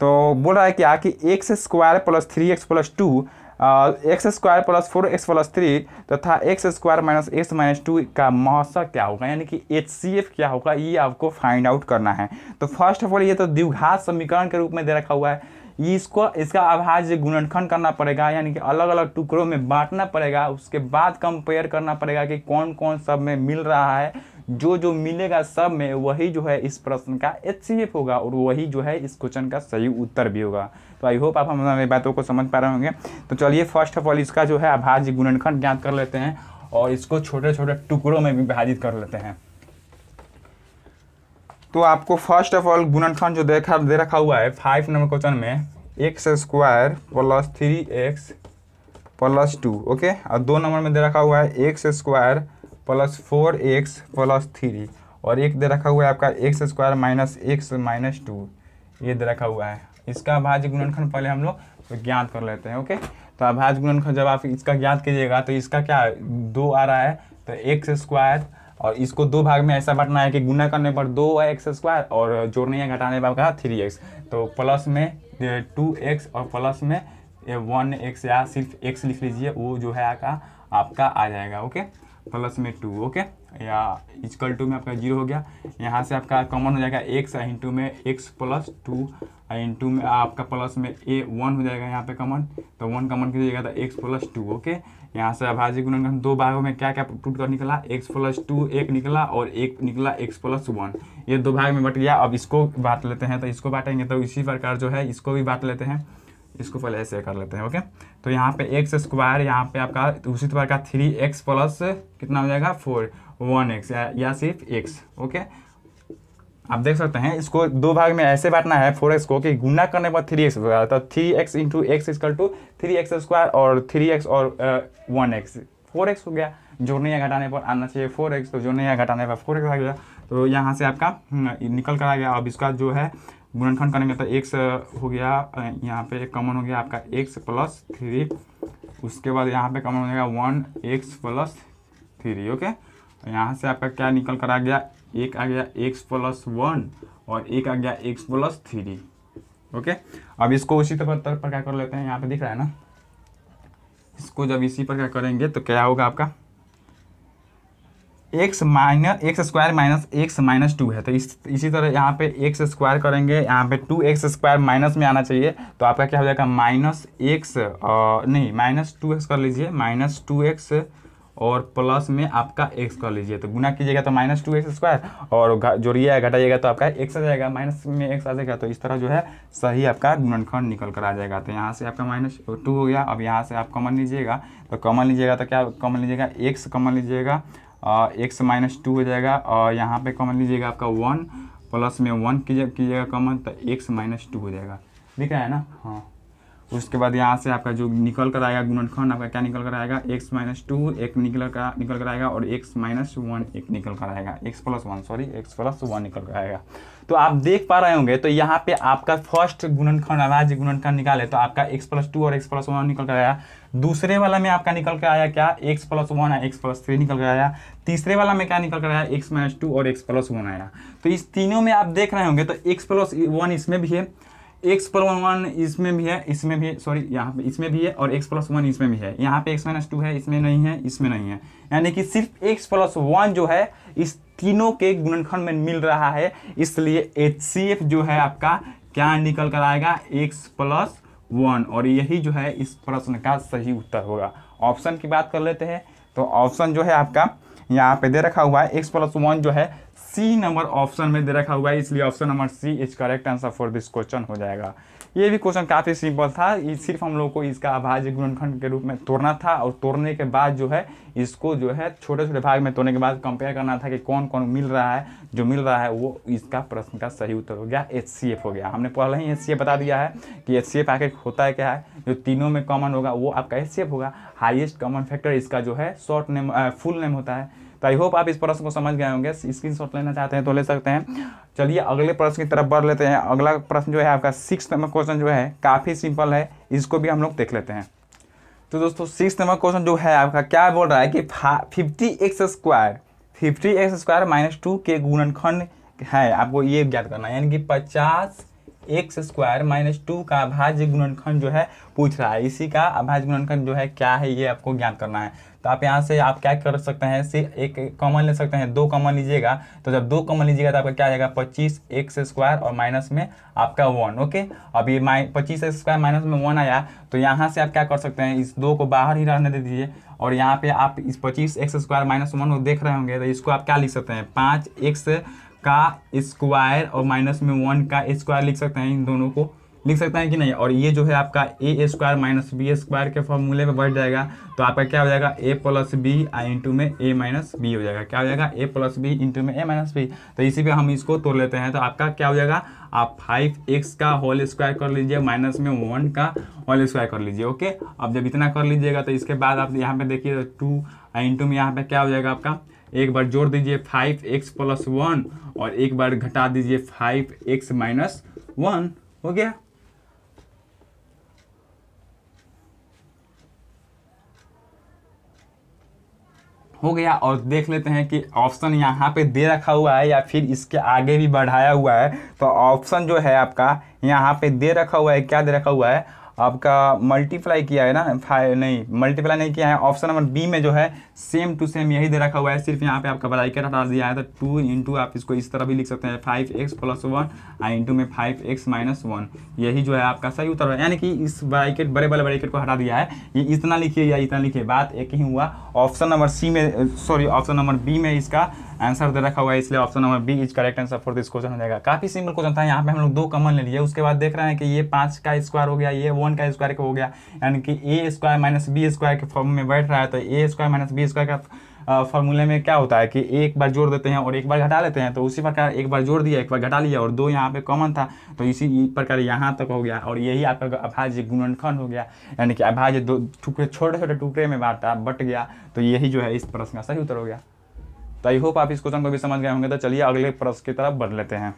तो बोल रहा है क्या कि x square plus three x plus two x square plus four x plus three तथा x square minus x minus two का महसा क्या होगा यानी कि एच सी एफ क्या होगा ये आपको फाइंड आउट करना है तो फर्स्ट ऑफ ऑल ये तो द्विघात समीकरण के रूप में दे रखा हुआ है इसको इसका अभाज्य गुणनखंड करना पड़ेगा यानी कि अलग अलग टुकड़ों में बांटना पड़ेगा उसके बाद कंपेयर करना पड़ेगा कि कौन कौन सब में मिल रहा है जो जो मिलेगा सब में वही जो है इस प्रश्न का एच होगा और वही जो है इस क्वेश्चन का सही उत्तर भी होगा तो आई होप आप हमारी बातों को समझ पा रहे होंगे तो चलिए फर्स्ट ऑफ ऑल इसका जो है अभाज्य गुणनखंड ज्ञात कर लेते हैं और इसको छोटे छोटे टुकड़ों में विभाजित कर लेते हैं तो आपको फर्स्ट ऑफ ऑल गुणनखंड जो देखा दे रखा हुआ है फाइव नंबर क्वेश्चन में x square plus three x plus two okay और दो नंबर में दे रखा हुआ है x square plus four x plus three और एक दे रखा हुआ है आपका x square minus x minus two ये दे रखा हुआ है इसका अभाज्य गुणनखंड पहले हम लोग ज्ञात कर लेते हैं ओके तो अभाज्य गुणनखंड जब आप इसका ज्ञात कीजिएगा तो इसका क्या दो आ रहा है तो एक्स स्क्वायर और इसको दो भाग में ऐसा बांटना है कि गुना करने पर दो है एक्स स्क्वायर और जोड़ने या घटाने पर आपका थ्री एक्स तो प्लस में टू एक्स और प्लस में वन एक्स या सिर्फ एक्स लिख लीजिए वो जो है आपका आपका आ जाएगा ओके प्लस में टू ओके या इजकल टू में आपका जीरो हो गया यहाँ से आपका कॉमन हो जाएगा एक्स इंटू में एक्स प्लस टू इंटू में आपका प्लस में ए वन हो जाएगा यहाँ पे कॉमन तो वन कॉमन कीजिएगा तो एक्स प्लस टू ओके यहाँ से अभाजी गुणन हम दो भागों में क्या क्या टूट कर निकला एक्स प्लस टू एक निकला और एक निकला एक्स प्लस वन ये दो भाग में बट गया अब इसको बांट लेते हैं तो इसको बांटेंगे तो इसी प्रकार जो है इसको भी बांट लेते हैं इसको पहले ऐसे कर लेते हैं ओके तो यहाँ पे एक्स स्क्वायर यहाँ पे आपका उसी प्रकार थ्री एक्स प्लस कितना हो जाएगा फोर वन एक्स या सिर्फ एक्स ओके आप देख सकते हैं इसको दो भाग में ऐसे बांटना है फोर एक्स को कि गुना करने पर थ्री एक्स तो three x into x is equal to three x square और थ्री एक्स और वन एक्स फोर एक्स हो गया जोड़ने या घटाने पर आना चाहिए फोर एक्स तो जोड़ने या घटाने पर फोर एक्स आ गया तो यहाँ से आपका हम्म, निकल कर आ गया अब इसका जो है गुणनखंड करेंगे तो एक्स uh, हो गया uh, यहाँ पे कॉमन हो गया आपका एक्स प्लस थ्री उसके बाद यहाँ पे कॉमन हो जाएगा one x plus three okay तो यहाँ से आपका क्या निकल कर आ गया एक आ गया एक्स प्लस वन और एक आ गया x प्लस थ्री ओके अब इसको उसी तरह पर क्या कर लेते हैं यहाँ पे दिख रहा है ना इसको जब इसी पर क्या करेंगे तो क्या होगा आपका x minus x square minus x minus two है तो इस इसी तरह यहाँ पे एक्स स्क्वायर करेंगे यहाँ पे टू एक्स स्क्वायर माइनस में आना चाहिए तो आपका क्या हो जाएगा माइनस एक्स नहीं माइनस टू एक्स कर लीजिए माइनस टू एक्स और प्लस में आपका एक्स कर लीजिए तो गुना कीजिएगा तो माइनस टू एक्स स्क्वायर और जोड़िएगा घटाइएगा तो आपका एक्स आ जाएगा माइनस में एक्स आ जाएगा तो इस तरह जो है सही आपका गुणनखंड निकल कर आ जाएगा तो यहाँ से आपका माइनस टू हो गया अब यहाँ से आप कमन लीजिएगा तो कमन लीजिएगा तो क्या कमन लीजिएगा एक्स कमन लीजिएगा एक्स माइनस टू हो जाएगा और यहाँ पर कमन लीजिएगा आपका वन प्लस में वन कीजिएगा कमन तो एक्स माइनस टू हो जाएगा ठीक है ना हाँ उसके बाद यहाँ से आपका जो निकल कर आएगा गुणनखंड आपका क्या निकल कर आएगा एक्स माइनस टू एक निकल कर निकल कर आएगा और एक्स माइनस वन एक निकल कर आएगा x plus one sorry x plus one निकल कर आएगा तो आप देख पा रहे होंगे तो यहाँ पे आपका फर्स्ट गुणनखंड राज्य गुणनखंड निकाले तो आपका एक्स प्लस टू और एक्स प्लस वन निकल कर आया दूसरे वाला में आपका निकल कर आया क्या एक्स प्लस वन आया एक्स प्लस थ्री निकल कर आया तीसरे वाला में क्या निकल कर आया एक्स माइनस टू और एक्स प्लस वन आया तो इस तीनों में आप देख रहे होंगे तो एक्स प्लस वन इसमें भी है एक्स प्लस वन इसमें भी है इसमें भी सॉरी यहाँ पे इसमें भी है और एक्स प्लस वन इसमें भी है यहाँ पे एक्स माइनस टू है इसमें नहीं है इसमें नहीं है यानी कि सिर्फ एक्स प्लस वन जो है इस तीनों के गुणनखंड में मिल रहा है इसलिए एच जो है आपका क्या निकल कर आएगा एक्स प्लस वन और यही जो है इस प्रश्न का सही उत्तर होगा ऑप्शन की बात कर लेते हैं तो ऑप्शन जो है आपका यहाँ पे दे रखा हुआ है एक्स प्लस वन जो है सी नंबर ऑप्शन में दे रखा हुआ है इसलिए option number C is correct answer for this question हो जाएगा ये भी क्वेश्चन काफ़ी सिंपल था सिर्फ हम लोग को इसका अभाज्य गुणनखंड के रूप में तोड़ना था और तोड़ने के बाद जो है इसको जो है छोटे छोटे भाग में तोड़ने के बाद कंपेयर करना था कि कौन कौन मिल रहा है जो मिल रहा है वो इसका प्रश्न का सही उत्तर हो गया एच हो गया हमने पहले ही एच बता दिया है कि एच सी एफ होता है क्या है जो तीनों में कॉमन होगा वो आपका एच होगा हाइएस्ट कॉमन फैक्टर इसका जो है शॉर्ट नेम फुल नेम होता है तो आई होप आप इस प्रश्न को समझ गए होंगे स्क्रीन शॉट लेना चाहते हैं तो ले सकते हैं चलिए अगले प्रश्न की तरफ बढ़ लेते हैं अगला प्रश्न जो है आपका सिक्स नंबर क्वेश्चन जो है काफ़ी सिंपल है इसको भी हम लोग देख लेते हैं तो दोस्तों सिक्स नंबर क्वेश्चन जो है आपका क्या बोल रहा है कि fifty x square fifty x square minus two के गुणनखंड है आपको ये ज्ञात करना है यानी कि पचास एक्स स्क्वायर माइनस टू का अभाज्य गुणनखंड जो है पूछ रहा है इसी का अभाज्य गुणनखंड जो है क्या है ये आपको ज्ञान करना है तो आप यहाँ से आप क्या कर सकते हैं से एक कॉमन ले सकते हैं दो कॉमन लीजिएगा तो जब दो कॉमन लीजिएगा तो आपका क्या आएगा पच्चीस एक्स स्क्वायर और माइनस में आपका वन ओके अब ये माइ पच्चीस एक्स स्क्वायर माइनस में वन आया तो यहाँ से आप क्या कर सकते हैं इस दो को बाहर ही रहने दे दीजिए और यहाँ पे आप इस पच्चीस एक्स स्क्वायर माइनस वन को देख रहे होंगे तो इसको आप क्या लिख सकते हैं पाँच एक्स का स्क्वायर और माइनस में वन का स्क्वायर लिख सकते हैं इन दोनों को लिख सकते हैं कि नहीं और ये जो है आपका a square minus b square के फॉर्मूले में बढ़ जाएगा तो आपका क्या हो जाएगा ए प्लस बी आई इंटू में ए माइनस बी हो जाएगा क्या हो जाएगा ए प्लस बी इंटू में ए माइनस बी तो इसी पे हम इसको तोड़ लेते हैं तो आपका क्या हो जाएगा आप फाइव एक्स का होल स्क्वायर कर लीजिए माइनस में वन का होल स्क्वायर कर लीजिए ओके अब जब इतना कर लीजिएगा तो इसके बाद आप यहाँ पे देखिए तो टू आई इंटू में यहाँ पे क्या हो जाएगा आपका एक बार जोड़ दीजिए फाइव एक्स प्लस वन और एक बार घटा दीजिए फाइव एक्स माइनस वन हो गया हो गया और देख लेते हैं कि ऑप्शन यहाँ पे दे रखा हुआ है या फिर इसके आगे भी बढ़ाया हुआ है तो ऑप्शन जो है आपका यहाँ पे दे रखा हुआ है क्या दे रखा हुआ है आपका मल्टीप्लाई किया है ना नहीं मल्टीप्लाई नहीं किया है ऑप्शन नंबर बी में जो है सेम टू सेम यही दे रखा हुआ है सिर्फ यहाँ पे आपका बराई हटा दिया है तो टू इंटू आप इसको इस तरह भी लिख सकते हैं फाइव एक्स प्लस वन और इंटू में फाइव एक्स माइनस वन यही जो है आपका सही उत्तर है यानी कि इस ब्राइकेट बड़े बड़े ब्राइकेट को हटा दिया है ये इतना लिखिए या इतना लिखिए बात एक ही हुआ ऑप्शन नंबर सी में सॉरी ऑप्शन नंबर बी में इसका आंसर दे रखा हुआ है इसलिए option number B is correct answer for this question हो जाएगा काफी सिंपल क्वेश्चन था यहाँ पे हम लोग दो कमन ले लिए उसके बाद देख रहे हैं कि ये पाँच का स्क्वायर हो गया ये वन का स्क्वायर हो गया यानी कि a square minus b square के फॉर्म में बैठ रहा है तो a square minus b square का फॉर्मूले में क्या होता है कि एक बार जोड़ देते हैं और एक बार घटा लेते हैं तो उसी प्रकार एक बार जोड़ दिया एक बार घटा लिया और दो यहाँ पे कॉमन था तो इसी प्रकार यहाँ तक हो गया और यही आपका अभाज्य गुणनखंड हो गया यानी कि अभाज्य दो टुकड़े छोटे छोटे टुकड़े में बांटा बट गया तो यही जो है इस प्रश्न का सही उत्तर हो गया तो आई होप आप इस क्वेश्चन को भी समझ गए होंगे तो चलिए अगले प्रश्न की तरफ बढ़ लेते हैं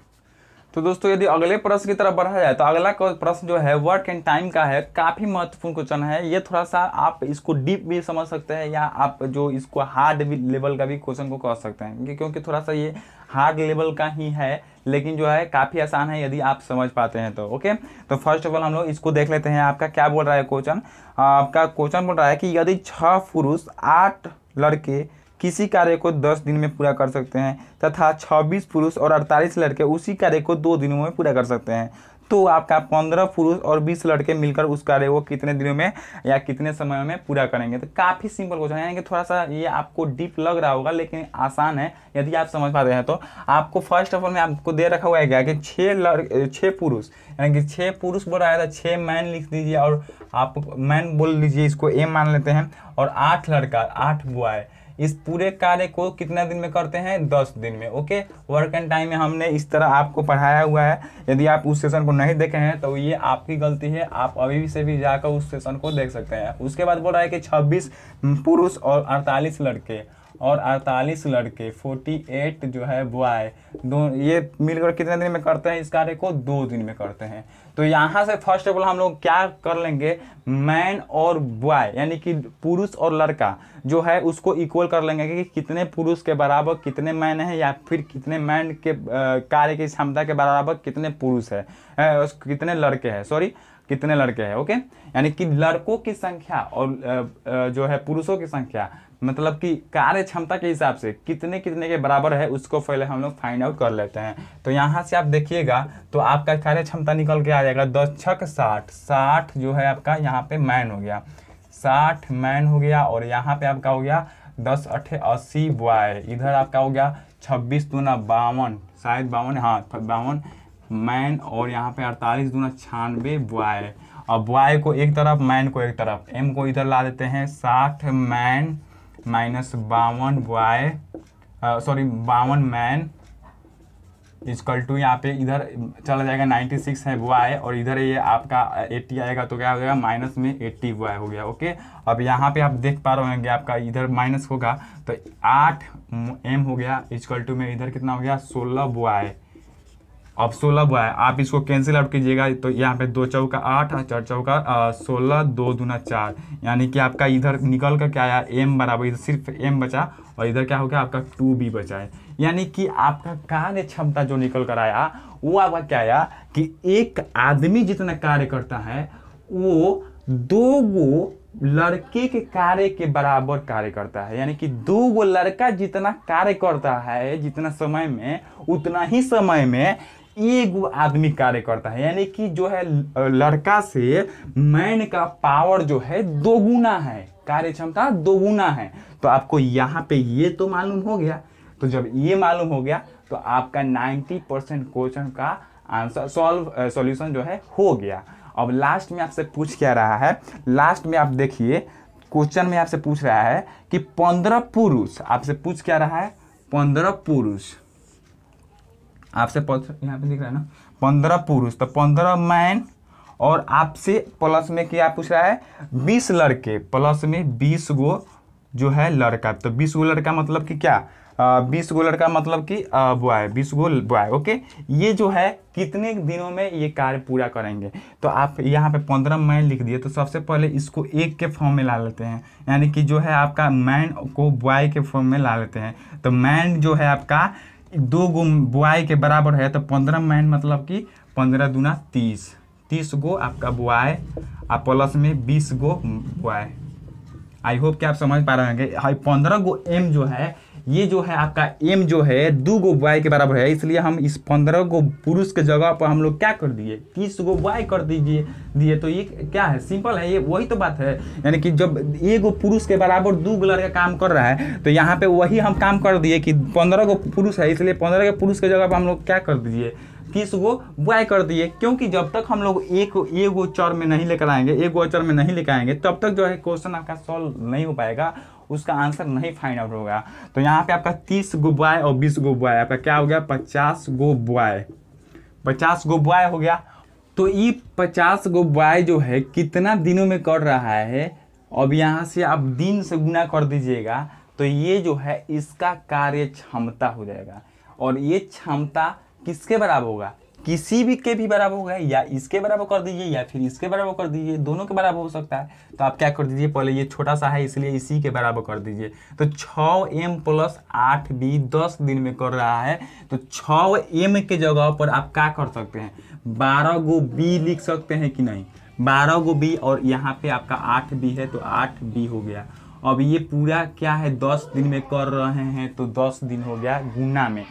तो दोस्तों यदि अगले प्रश्न की तरफ बढ़ा जाए तो अगला प्रश्न जो है वर्क एंड टाइम का है काफ़ी महत्वपूर्ण क्वेश्चन है ये थोड़ा सा आप इसको डीप भी समझ सकते हैं या आप जो इसको हार्ड लेवल का भी क्वेश्चन को कह सकते हैं क्योंकि थोड़ा सा ये हार्ड लेवल का ही है लेकिन जो है काफ़ी आसान है यदि आप समझ पाते हैं तो ओके तो फर्स्ट ऑफ ऑल हम लोग इसको देख लेते हैं आपका क्या बोल रहा है क्वेश्चन आपका क्वेश्चन बोल रहा है कि यदि छः पुरुष आठ लड़के किसी कार्य को दस दिन में पूरा कर सकते हैं तथा छब्बीस पुरुष और अड़तालीस लड़के उसी कार्य को दो दिनों में पूरा कर सकते हैं तो आपका पंद्रह पुरुष और बीस लड़के मिलकर उस कार्य को कितने दिनों में या कितने समय में पूरा करेंगे तो काफ़ी सिंपल क्वेश्चन है यानी कि थोड़ा सा ये आपको डीप लग रहा होगा लेकिन आसान है यदि आप समझ पाते हैं तो आपको फर्स्ट ऑफ ऑल में आपको दे रखा हुआ है क्या कि छः लड़ छः पुरुष यानी कि छः पुरुष बोल रहा है तो छः मैन लिख दीजिए और आप मैन बोल लीजिए इसको ए मान लेते हैं और आठ लड़का आठ बुआए इस पूरे कार्य को कितना दिन में करते हैं दस दिन में ओके वर्क एंड टाइम में हमने इस तरह आपको पढ़ाया हुआ है यदि आप उस सेशन को नहीं देखे हैं तो ये आपकी गलती है आप अभी से भी जाकर उस सेशन को देख सकते हैं उसके बाद बोल रहा है कि छब्बीस पुरुष और अड़तालीस लड़के और अड़तालीस लड़के 48 जो है बॉय दो ये मिलकर कितने दिन में करते हैं इस कार्य को दो दिन में करते हैं तो यहाँ से फर्स्ट ऑफ ऑल हम लोग क्या कर लेंगे मैन और बॉय यानी कि पुरुष और लड़का जो है उसको इक्वल कर लेंगे कि कितने पुरुष के बराबर कितने मैन है या फिर कितने मैन के कार्य की क्षमता के बराबर कितने पुरुष है कितने लड़के हैं सॉरी कितने लड़के हैं ओके यानी कि लड़कों की संख्या और जो है पुरुषों की संख्या मतलब कि कार्य क्षमता के हिसाब से कितने कितने के बराबर है उसको पहले हम लोग फाइंड आउट कर लेते हैं तो यहाँ से आप देखिएगा तो आपका कार्य क्षमता निकल के आ जाएगा दस छक साठ साठ जो है आपका यहाँ पे मैन हो गया साठ मैन हो गया और यहाँ पे आपका हो गया दस अठे अस्सी बॉय इधर आपका हो गया छब्बीस दूना बावन शायद बावन हाँ बावन मैन और यहाँ पे अड़तालीस दूना छानबे बॉय और बॉय को एक तरफ मैन को एक तरफ एम को इधर ला देते हैं साठ मैन माइनस बावन बॉय सॉरी uh, बावन मैन इजकल टू यहाँ पे इधर चला जाएगा 96 है बॉय और इधर ये आपका 80 आएगा तो क्या हो जाएगा माइनस में 80 बॉय हो गया ओके अब यहाँ पे आप देख पा रहे होंगे आपका इधर माइनस होगा तो 8 एम हो गया इजकल टू में इधर कितना हो गया 16 बॉय अब सोलह हुआ है आप इसको कैंसिल आउट कीजिएगा तो यहाँ पे दो चौका आठ और हाँ, चार चौका सोलह दो दूना चार यानी कि आपका इधर निकल कर क्या आया एम बराबर इधर सिर्फ एम बचा और इधर क्या हो गया आपका टू बी बचा है यानी कि आपका कार्य क्षमता जो निकल कर आया वो आपका क्या आया कि एक आदमी जितना कार्य करता है वो दो गो लड़के के कार्य के बराबर कार्य करता है यानी कि दो गो लड़का जितना कार्य करता है जितना समय में उतना ही समय में एगो आदमी कार्य करता है यानी कि जो है लड़का से मैन का पावर जो है दोगुना है कार्य क्षमता दोगुना है तो आपको यहाँ पे ये तो मालूम हो गया तो जब ये मालूम हो गया तो आपका 90 परसेंट क्वेश्चन का आंसर सॉल्व सॉल्यूशन जो है हो गया अब लास्ट में आपसे पूछ क्या रहा है लास्ट में आप देखिए क्वेश्चन में आपसे पूछ रहा है कि पंद्रह पुरुष आपसे पूछ क्या रहा है पंद्रह पुरुष आपसे यहाँ पे दिख रहा है ना पंद्रह पुरुष तो पंद्रह मैन और आपसे प्लस में क्या पूछ रहा है बीस लड़के प्लस में बीस गो जो है लड़का तो बीस गो लड़का मतलब कि क्या बीस गो लड़का मतलब कि है बीस गो है ओके ये जो है कितने दिनों में ये कार्य पूरा करेंगे तो आप यहाँ पे पंद्रह मैन लिख दिए तो सबसे पहले इसको एक के फॉर्म में ला लेते हैं यानी कि जो है आपका मैन को बॉय के फॉर्म में ला लेते हैं तो मैन जो है आपका दो गो बुआई के बराबर है तो पंद्रह माइन मतलब कि पंद्रह दूना तीस तीस गो आपका बुआई और प्लस में बीस गो बुआई आई होप कि आप समझ पा रहे होंगे पंद्रह गो एम जो है ये जो है आपका एम जो है दो गो बॉय के बराबर है इसलिए हम इस पंद्रह गो पुरुष के जगह पर हम लोग क्या कर दिए तीस गो बॉय कर दीजिए दिए तो ये क्या है सिंपल है ये वही तो बात है यानी कि जब एक गो पुरुष के बराबर दो गो लड़का काम कर रहा है तो यहाँ पे वही हम काम कर दिए कि पंद्रह गो पुरुष है इसलिए पंद्रह के पुरुष के जगह पर हम लोग क्या कर दीजिए तीस गो बॉय कर दिए क्योंकि जब तक हम लोग एक ए गो चर में नहीं लेकर आएंगे एक गो चर में नहीं लेकर आएंगे तब तक जो है क्वेश्चन आपका सॉल्व नहीं हो पाएगा उसका आंसर नहीं फाइंड आउट होगा तो यहाँ पे आपका तीस गो बॉय और बीस गो बॉय आपका क्या हो गया पचास गो बॉय पचास गो बॉय हो गया तो ये पचास गो बॉय जो है कितना दिनों में कर रहा है अब यहाँ से आप दिन से गुना कर दीजिएगा तो ये जो है इसका कार्य क्षमता हो जाएगा और ये क्षमता किसके बराबर होगा किसी भी के भी बराबर हो गया या इसके बराबर कर दीजिए या फिर इसके बराबर कर दीजिए दोनों के बराबर हो सकता है तो आप क्या कर दीजिए पहले ये छोटा सा है इसलिए इसी के बराबर कर दीजिए तो छ एम प्लस आठ बी दस दिन में कर रहा है तो छ एम के जगह पर आप क्या कर सकते हैं बारह गो बी लिख सकते हैं कि नहीं बारह गो बी और यहाँ पे आपका आठ बी है तो आठ बी हो गया अब ये पूरा क्या है दस दिन में कर रहे हैं तो दस दिन हो गया गुना में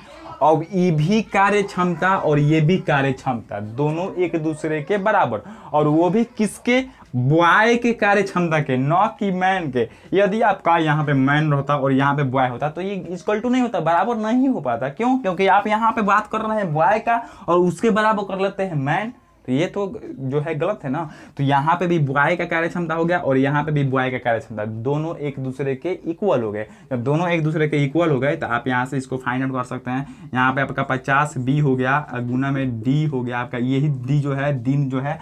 अब ये भी कार्य क्षमता और ये भी कार्य क्षमता दोनों एक दूसरे के बराबर और वो भी किसके बॉय के कार्य क्षमता के न कि मैन के यदि आपका यहाँ पे मैन रहता और यहाँ पे बॉय होता तो ये इक्वल टू नहीं होता बराबर नहीं हो पाता क्यों क्योंकि आप यहाँ पे बात कर रहे हैं बॉय का और उसके बराबर कर लेते हैं मैन तो ये तो जो है गलत है ना तो यहाँ पे भी बुआई का कार्य क्षमता हो गया और यहाँ पे भी बुआई का कार्य क्षमता दोनों एक दूसरे के इक्वल हो गए जब दोनों एक दूसरे के इक्वल हो गए तो आप यहाँ से इसको फाइंड आउट कर सकते हैं यहाँ पे आपका पचास बी हो गया गुना में डी हो गया आपका यही डी जो है दिन जो है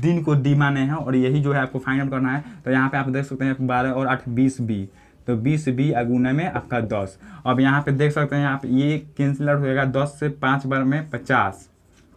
दिन को डी माने हैं और यही जो है आपको फाइंड आउट करना है तो यहाँ पे आप देख सकते हैं बारह और आठ बीस बी तो बीस बी अगुना में आपका दस अब यहाँ पे देख सकते हैं आप ये कैंसिल आउट होगा दस से पाँच बार में पचास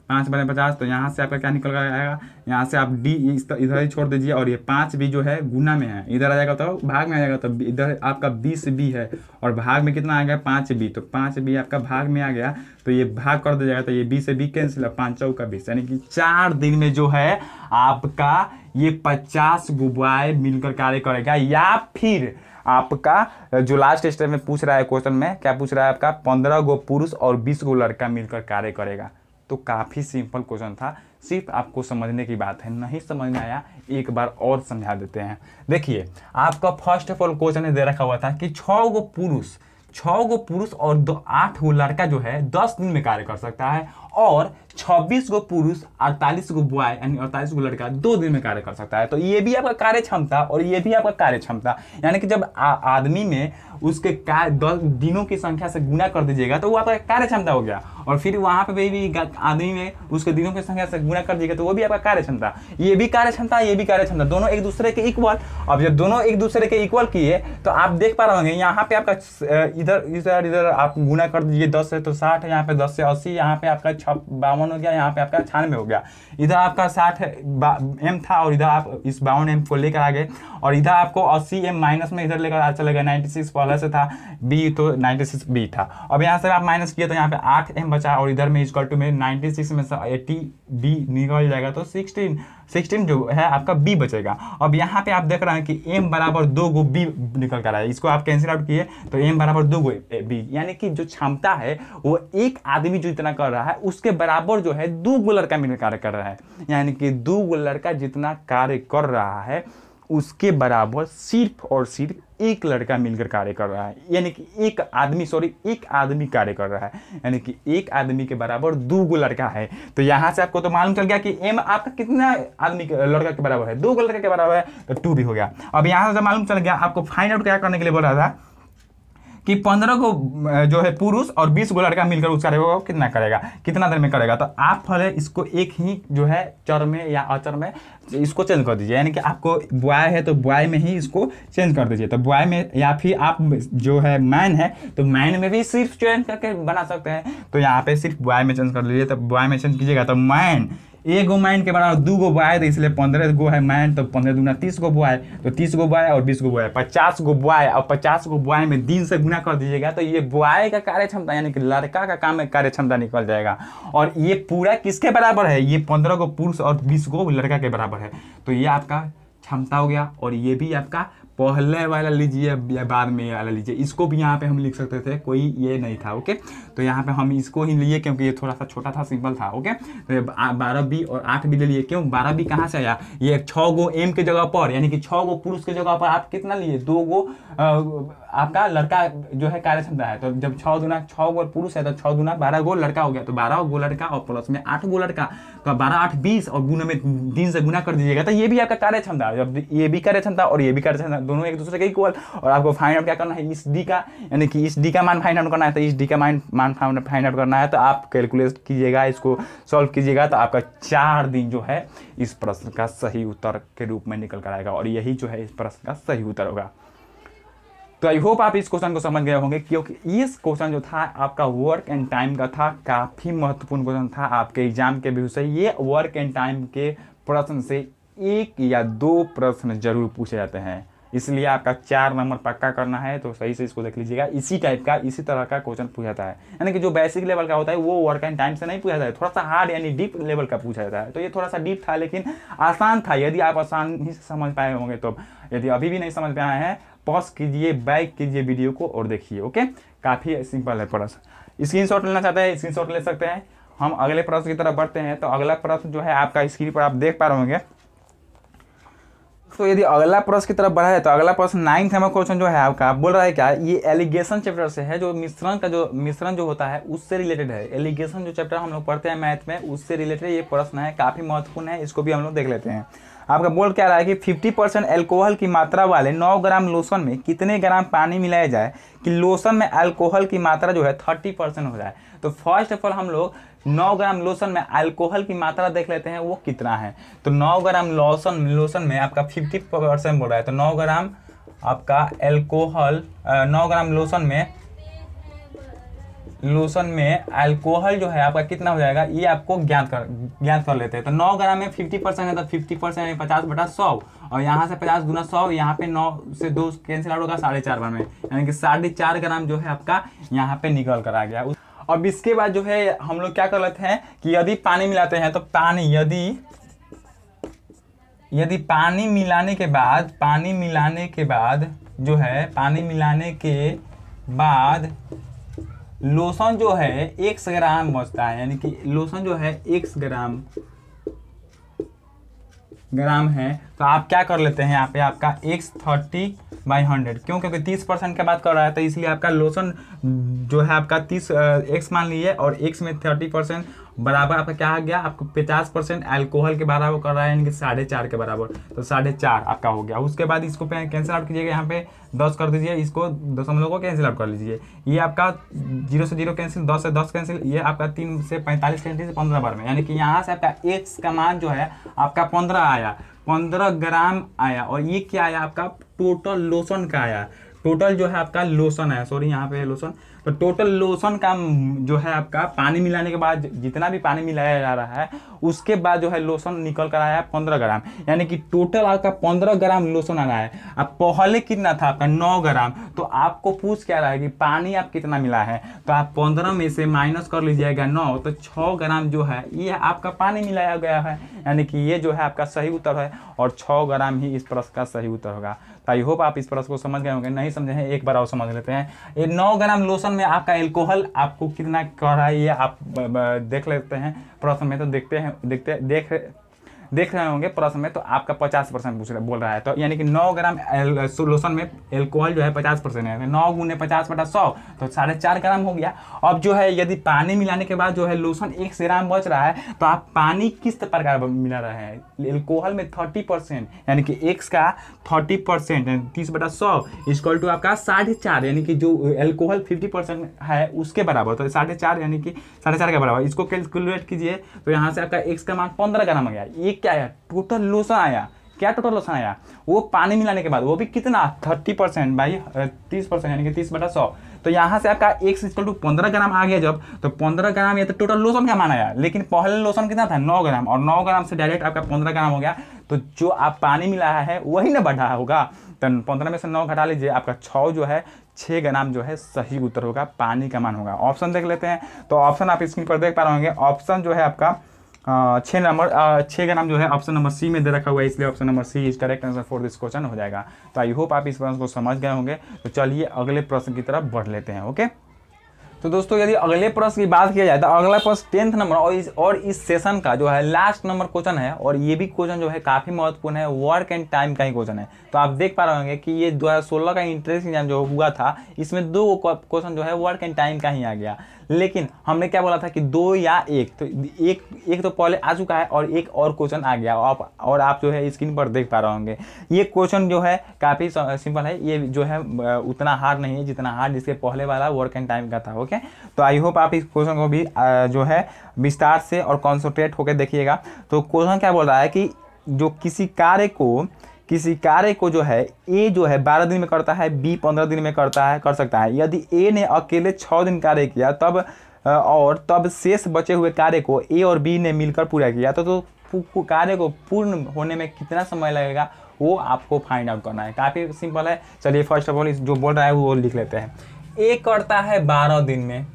पाँच बने पचास तो यहाँ से आपका क्या निकल कर आएगा यहाँ से आप डी इधर ही छोड़ दीजिए और ये पाँच भी जो है गुना में है इधर आ जाएगा तो भाग में आ जाएगा तो इधर आपका बीस बी है और भाग में कितना आ गया पाँच बी तो पाँच बी आपका भाग में आ गया तो ये भाग कर दिया जाएगा तो ये बी से बी कैंसिल पाँच चौ का बीस यानी कि चार दिन में जो है आपका ये पचास गुब्बारे मिलकर कार्य करेगा या फिर आपका जो लास्ट स्टेप में पूछ रहा है क्वेश्चन में क्या पूछ रहा है आपका पंद्रह गो पुरुष और बीस गो लड़का मिलकर कार्य करेगा तो काफ़ी सिंपल क्वेश्चन था सिर्फ आपको समझने की बात है नहीं समझ में आया एक बार और समझा देते हैं देखिए आपका फर्स्ट ऑफ ऑल क्वेश्चन दे रखा हुआ था कि छ गो पुरुष छ गो पुरुष और दो आठ गो लड़का जो है दस दिन में कार्य कर सकता है और 26 को पुरुष 48 को बॉय यानी 48 को लड़का दो दिन में कार्य कर सकता है तो ये भी आपका कार्य क्षमता और ये भी आपका कार्य क्षमता यानी कि जब आदमी में उसके कार्य दस दिनों की संख्या से गुना कर दीजिएगा तो वो आपका कार्य क्षमता हो गया और फिर वहाँ पे भी आदमी में उसके दिनों की संख्या से गुना कर दीजिएगा तो वो भी आपका कार्य क्षमता ये भी कार्य क्षमता ये भी कार्य क्षमता दोनों एक दूसरे के इक्वल अब जब दोनों एक दूसरे के इक्वल किए तो आप देख पा रहे होंगे यहाँ पे आपका इधर इधर इधर आप गुना कर दीजिए दस से तो साठ यहाँ पे दस से अस्सी यहाँ पे आपका छप बावन हो गया यहाँ पे आपका छानवे हो गया इधर आपका साठ एम था और इधर आप इस बावन एम को लेकर आ गए और इधर आपको अस्सी एम माइनस में इधर लेकर आ चले गए नाइन्टी सिक्स पहले से था बी तो नाइन्टी सिक्स बी था अब यहाँ से आप माइनस किए तो यहाँ पे आठ एम बचा और इधर में इजकल टू में नाइन्टी सिक्स में से एट्टी बी निकल जाएगा तो सिक्सटीन सिक्सटीन जो है आपका बी बचेगा अब यहाँ पे आप देख रहे हैं कि एम बराबर दो गो बी निकल कर आया इसको आप कैंसिल आउट किए तो एम बराबर दो गो बी यानी कि जो क्षमता है वो एक आदमी जो इतना कर रहा है उसके बराबर जो है दो गो लड़का मिलकर कार्य कर रहा है यानी कि दो गो लड़का जितना कार्य कर रहा है उसके बराबर सिर्फ और सिर्फ एक लड़का मिलकर कार्य कर रहा है यानी कि एक आदमी सॉरी एक आदमी कार्य कर रहा है यानी कि एक आदमी के बराबर दो गो लड़का है तो यहाँ से आपको तो मालूम चल गया कि एम आपका कितना आदमी के लड़का के बराबर है दो गो लड़का के बराबर है तो टू भी हो गया अब यहाँ से मालूम चल गया आपको फाइंड आउट क्या करने के लिए बोल रहा था कि पंद्रह को जो है पुरुष और बीस को लड़का मिलकर उसका रेगो कितना करेगा कितना देर में करेगा तो आप फले इसको एक ही जो है चर में या अचर में इसको चेंज कर दीजिए यानी कि आपको बॉय है तो बॉय में ही इसको चेंज कर दीजिए तो बॉय में या फिर आप जो है मैन है तो मैन में भी सिर्फ चेंज करके बना सकते हैं तो यहाँ पे सिर्फ बॉय में चेंज कर लीजिए तो बॉय में चेंज कीजिएगा तो मैन एक गो माइंड के बराबर दू गो बोआए तो इसलिए पंद्रह गो है माइंड तो पंद्रह दुना तीस गो बोआए तो तीस गो बोआए और बीस गो बोआए पचास गो बोआए और पचास गो बोआए में दिन से गुना कर दीजिएगा तो ये बोआए का कार्य क्षमता यानी कि लड़का का काम में कार्य क्षमता निकल जाएगा और ये पूरा किसके बराबर है ये पंद्रह गो पुरुष और बीस गो लड़का के बराबर है तो ये आपका क्षमता हो गया और ये भी आपका पहले वाला लीजिए या बाद में वाला लीजिए इसको भी यहाँ पे हम लिख सकते थे कोई ये नहीं था ओके तो यहाँ पे हम इसको ही लिए क्योंकि ये थोड़ा सा छोटा था सिंपल था ओके तो बारह बी और आठ बी ले लिए क्यों बारह बी कहाँ से आया ये छः गो एम के जगह पर यानी कि छः गो पुरुष के जगह पर आप कितना लिए दो गो आपका लड़का जो है कार्य क्षमता है तो जब छः गुना छः गो पुरुष है तो छः गुना बारह गो लड़का हो गया तो बारह गो लड़का और प्लस में आठ गो लड़का तो बारह आठ बीस और गुना में दिन से गुना कर दीजिएगा तो ये भी आपका कार्य क्षमता है जब ये भी कार्य क्षमता और ये भी कार्य क्षमता दोनों एक दूसरे के इक्वल और आपको फाइंड आउट क्या करना है इस डी का यानी कि इस डी का मान फाइंड आउट करना है तो इस डी का मान मान फाइंड आउट करना है तो आप कैलकुलेट कीजिएगा इसको सॉल्व कीजिएगा तो आपका चार दिन जो है इस प्रश्न का सही उत्तर के रूप में निकल कर आएगा और यही जो है इस प्रश्न का सही उत्तर होगा तो आई होप आप इस क्वेश्चन को समझ गए होंगे क्योंकि इस क्वेश्चन जो था आपका वर्क एंड टाइम का था काफ़ी महत्वपूर्ण क्वेश्चन था आपके एग्जाम के व्यू से ये वर्क एंड टाइम के प्रश्न से एक या दो प्रश्न जरूर पूछे जाते हैं इसलिए आपका चार नंबर पक्का करना है तो सही से इसको देख लीजिएगा इसी टाइप का इसी तरह का क्वेश्चन जाता है यानी कि जो बेसिक लेवल का होता है वो वर्क एंड टाइम से नहीं पूछा जाता है थोड़ा सा हार्ड यानी डीप लेवल का पूछा जाता है तो ये थोड़ा सा डीप था लेकिन आसान था यदि आप आसान ही समझ पाए होंगे तो यदि अभी भी नहीं समझ पाए हैं पॉज कीजिए बैक कीजिए वीडियो को और देखिए ओके काफ़ी सिंपल है प्रश्न स्क्रीन शॉट लेना चाहते हैं स्क्रीन शॉट ले सकते हैं हम अगले प्रश्न की तरफ बढ़ते हैं तो अगला प्रश्न जो है आपका स्क्रीन पर आप देख पा रहे होंगे तो यदि अगला प्रश्न की तरफ बढ़ा है तो अगला प्रश्न नाइन्थ नंबर क्वेश्चन जो है आपका बोल रहा है क्या ये एलिगेशन चैप्टर से है जो मिश्रण का जो मिश्रण जो होता है उससे रिलेटेड है एलिगेशन जो चैप्टर हम लोग पढ़ते हैं मैथ में उससे रिलेटेड ये प्रश्न है काफ़ी महत्वपूर्ण है इसको भी हम लोग देख लेते हैं आपका बोल क्या रहा है कि 50 परसेंट एल्कोहल की मात्रा वाले 9 ग्राम लोशन में कितने ग्राम पानी मिलाया जाए कि लोशन में अल्कोहल की मात्रा जो है 30 परसेंट हो जाए तो फर्स्ट ऑफ ऑल हम लोग 9 ग्राम लोशन में अल्कोहल की मात्रा देख लेते हैं वो कितना है तो 9 ग्राम लोशन लोशन में आपका 50 परसेंट बोल रहा है तो 9 ग्राम आपका एल्कोहल नौ ग्राम लोशन में लोशन में अल्कोहल जो है आपका कितना हो जाएगा ये आपको ज्ञात कर ज्ञात कर लेते हैं तो नौ ग्राम में फिफ्टी परसेंट है तो फिफ्टी परसेंट यानी पचास बटा सौ और यहाँ से पचास गुना सौ यहाँ पे नौ से दो कैंसिल आउट होगा साढ़े चार बार में यानी कि साढ़े चार ग्राम जो है आपका यहाँ पे निकल कर आ गया अब इसके बाद जो है हम लोग क्या कर लेते हैं कि यदि पानी मिलाते हैं तो पानी यदि यदि पानी मिलाने के बाद पानी मिलाने के बाद जो है पानी मिलाने के बाद लोशन जो है एक्स ग्राम बचता है यानी कि लोशन जो है एक्स ग्राम ग्राम है तो आप क्या कर लेते हैं यहाँ पे आपका एक्स थर्टी बाई हंड्रेड क्यों क्योंकि तीस परसेंट की बात कर रहा है तो इसलिए आपका लोशन जो है आपका तीस एक्स मान लीजिए और एक्स में थर्टी परसेंट बराबर आपका क्या आ गया आपको पचास परसेंट एल्कोहल के बराबर कर रहा है यानी कि साढ़े चार के बराबर तो साढ़े चार आपका हो गया उसके बाद इसको कैंसिल आउट कीजिएगा यहाँ पे दस कर दीजिए इसको दस हम लोगों को कैंसिल आउट कर लीजिए ये आपका जीरो से जीरो कैंसिल दस से दस कैंसिल ये आपका तीन से पैंतालीस कैंसिल पंद्रह बार में यानी कि यहाँ से आपका एक्स का मान जो है आपका पंद्रह आया पंद्रह ग्राम आया और ये क्या आया आपका टोटल लोशन का आया टोटल जो है आपका लोशन है सॉरी यहाँ पे लोशन तो टोटल लोशन का जो है आपका पानी मिलाने के बाद जितना भी पानी मिलाया जा रहा है उसके बाद जो है लोशन निकल कर आया है पंद्रह ग्राम यानी कि टोटल आपका पंद्रह ग्राम लोशन आ रहा है अब पहले कितना था आपका नौ ग्राम तो आपको पूछ क्या रहा है कि पानी आप कितना मिला है तो आप पंद्रह में से माइनस कर लीजिएगा नौ तो छः ग्राम जो है ये आपका पानी मिलाया गया है यानी कि ये जो है आपका सही उत्तर है और छः ग्राम ही इस प्रश्न का सही उत्तर होगा तो आई होप आप इस प्रश्न को समझ गए होंगे नहीं समझे हैं एक बार और समझ लेते हैं ये नौ ग्राम लोशन में आपका एल्कोहल आपको कितना कर रहा है ये आप देख लेते हैं प्रश्न में तो देखते हैं देखते देख देख रहे होंगे प्रश्न में तो आपका पचास परसेंट पूछ रहा बोल रहा है तो यानी कि नौ ग्राम सोल्यूशन में एल्कोहल जो है पचास परसेंट है नौ गुने पचास बटा सौ तो साढ़े चार ग्राम हो गया अब जो है यदि पानी मिलाने के बाद जो है लोशन एक से ग्राम बच रहा है तो आप पानी किस प्रकार मिला रहे हैं एल्कोहल में थर्टी परसेंट यानी कि एक्स का थर्टी परसेंट तीस बटा सौ इजकॉल टू आपका साढ़े चार यानी कि जो एल्कोहल फिफ्टी परसेंट है उसके बराबर तो साढ़े चार यानी कि साढ़े चार के बराबर इसको कैलकुलेट कीजिए तो यहाँ से आपका एक्स का मार्क पंद्रह ग्राम आ गया एक क्या आया टोटल लोशन आया क्या टोटल लोशन आया वो पानी मिलाने के बाद वो भी कितना थर्टी परसेंट भाई तीस परसेंट यानी कि तीस बटा सौ तो यहाँ से आपका एक इक्वल टू पंद्रह ग्राम आ गया जब तो पंद्रह ग्राम ये तो टोटल लोशन का माना आया लेकिन पहले लोशन कितना था नौ ग्राम और नौ ग्राम से डायरेक्ट आपका पंद्रह ग्राम हो गया तो जो आप पानी मिला है वही ना बढ़ा होगा तो पंद्रह में से नौ घटा लीजिए आपका छः जो है छः ग्राम जो है सही उत्तर होगा पानी का मान होगा ऑप्शन देख लेते हैं तो ऑप्शन आप स्क्रीन पर देख पा रहे होंगे ऑप्शन जो है आपका छः नंबर छः का नाम जो है ऑप्शन नंबर सी में दे रखा हुआ है इसलिए option number C is correct answer for this question हो जाएगा तो आई होप आप इस प्रश्न को समझ गए होंगे तो चलिए अगले प्रश्न की तरफ बढ़ लेते हैं ओके तो दोस्तों यदि अगले प्रश्न की बात किया जाए तो अगला प्रश्न टेंथ नंबर और इस और इस सेशन का जो है लास्ट नंबर क्वेश्चन है और ये भी क्वेश्चन जो है काफ़ी महत्वपूर्ण है वर्क एंड टाइम का ही क्वेश्चन है तो आप देख पा रहे होंगे कि ये 2016 का इंट्रेंस एग्जाम जो हुआ था इसमें दो क्वेश्चन जो है वर्क एंड टाइम का ही आ गया लेकिन हमने क्या बोला था कि दो या एक तो एक एक तो पहले आ चुका है और एक और क्वेश्चन आ गया आप और आप जो है स्क्रीन पर देख पा रहे होंगे ये क्वेश्चन जो है काफ़ी सिंपल है ये जो है उतना हार्ड नहीं है जितना हार्ड जिसके पहले वाला वर्क एंड टाइम का था ओके तो आई होप आप इस क्वेश्चन को भी जो है विस्तार से और कॉन्सेंट्रेट होकर देखिएगा तो क्वेश्चन क्या बोल रहा है कि जो किसी कार्य को किसी कार्य को जो है ए जो है बारह दिन में करता है बी पंद्रह दिन में करता है कर सकता है यदि ए ने अकेले छः दिन कार्य किया तब और तब शेष बचे हुए कार्य को ए और बी ने मिलकर पूरा किया तो, तो कार्य को पूर्ण होने में कितना समय लगेगा वो आपको फाइंड आउट करना है काफ़ी सिंपल है चलिए फर्स्ट ऑफ ऑल जो बोल रहा है वो लिख लेते हैं ए करता है बारह दिन में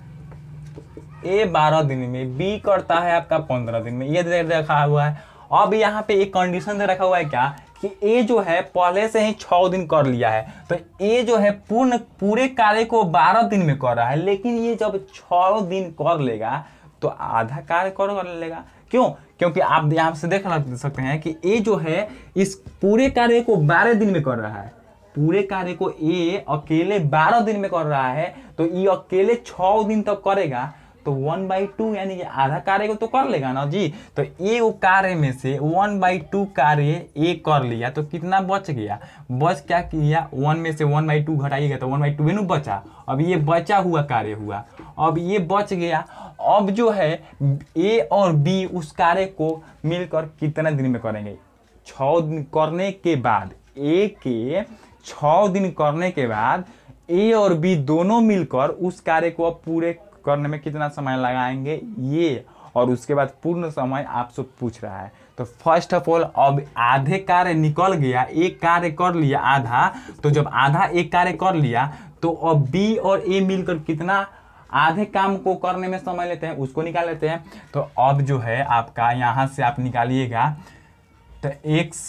ए बारह दिन में बी करता है आपका पंद्रह दिन में ये रखा हुआ है अब यहाँ पे एक कंडीशन दे तो रखा हुआ है क्या कि ए जो है पहले से ही छः दिन कर लिया है तो ए जो है पूर्ण पूरे कार्य को बारह दिन में कर रहा है लेकिन ये जब छः दिन कर लेगा तो आधा कार्य कर कर लेगा क्यों क्योंकि आप यहाँ से देख सकते हैं कि ए जो है इस पूरे कार्य को बारह दिन में कर रहा है पूरे कार्य को ए अकेले बारह दिन में कर रहा है तो ये अकेले छः दिन तक करेगा तो वन बाई टू यानी आधा कार्य को तो कर लेगा ना जी तो ए वो कार्य में से वन बाई टू कार्य ए कर लिया तो कितना बच गया बच क्या किया वन में से वन बाई टू घटाइएगा तो वन बाई टू बचा अब ये बचा हुआ कार्य हुआ अब ये बच गया अब जो है ए और बी उस कार्य को मिलकर कितना दिन में करेंगे छ दिन करने के बाद ए के छ दिन करने के बाद ए और बी दोनों मिलकर उस कार्य को अब पूरे करने में कितना समय लगाएंगे ये और उसके बाद पूर्ण समय आपसे पूछ रहा है तो फर्स्ट ऑफ ऑल अब आधे कार्य निकल गया एक कार्य कर लिया आधा तो जब आधा एक कार्य कर लिया तो अब बी और ए मिलकर कितना आधे काम को करने में समय लेते हैं उसको निकाल लेते हैं तो अब जो है आपका यहाँ से आप निकालिएगा तो एक्स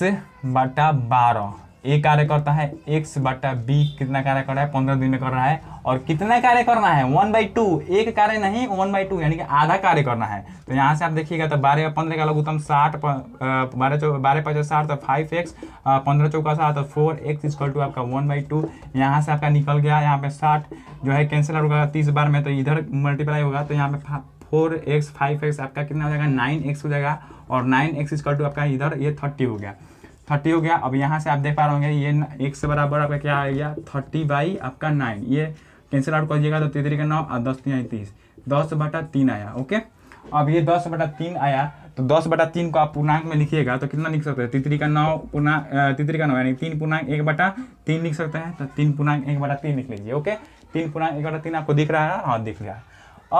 बटा बारह ए कार्य करता है एक्स बटा बी कितना कार्य कर रहा है पंद्रह दिन में कर रहा है और कितना कार्य करना है वन बाई टू एक कार्य नहीं वन बाई टू यानी कि आधा कार्य करना है तो यहाँ से आप देखिएगा तो बारह पंद्रह का लघुतम साठ बारह चौ बारह पचास साठ तो फाइव एक्स पंद्रह चौका साठ तो फोर एक्स इजकल टू आपका वन बाई टू यहाँ से आपका निकल गया यहाँ पे साठ जो है कैंसिल आउट होगा तीस बार में तो इधर मल्टीप्लाई होगा तो यहाँ पे फोर एक्स फाइव एक्स आपका कितना हो जाएगा नाइन एक्स हो जाएगा और नाइन एक्स इजकल टू आपका इधर ये थर्टी हो गया थर्टी हो गया अब यहाँ से आप देख पा रहे होंगे ये एक से बराबर आपका क्या आ गया थर्टी बाई आपका नाइन ये कैंसिल आउट करिएगा तो तीन का नौ और दस तीन तीस दस बटा तीन आया ओके अब ये दस बटा तीन आया तो दस बटा तीन को आप पूर्णांक में लिखिएगा तो कितना लिख सकते हैं तितरी का नौ पूर्णांक तितरी का नौ यानी तीन पूर्णांक एक बटा तीन लिख सकते हैं तो तीन पूर्णांक एक बटा तीन लिख लीजिए ओके तीन पूर्णांक एक बटा तीन आपको दिख रहा है हाँ दिख रहा है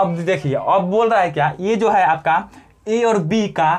अब देखिए अब बोल रहा है क्या ये जो है आपका ए और बी का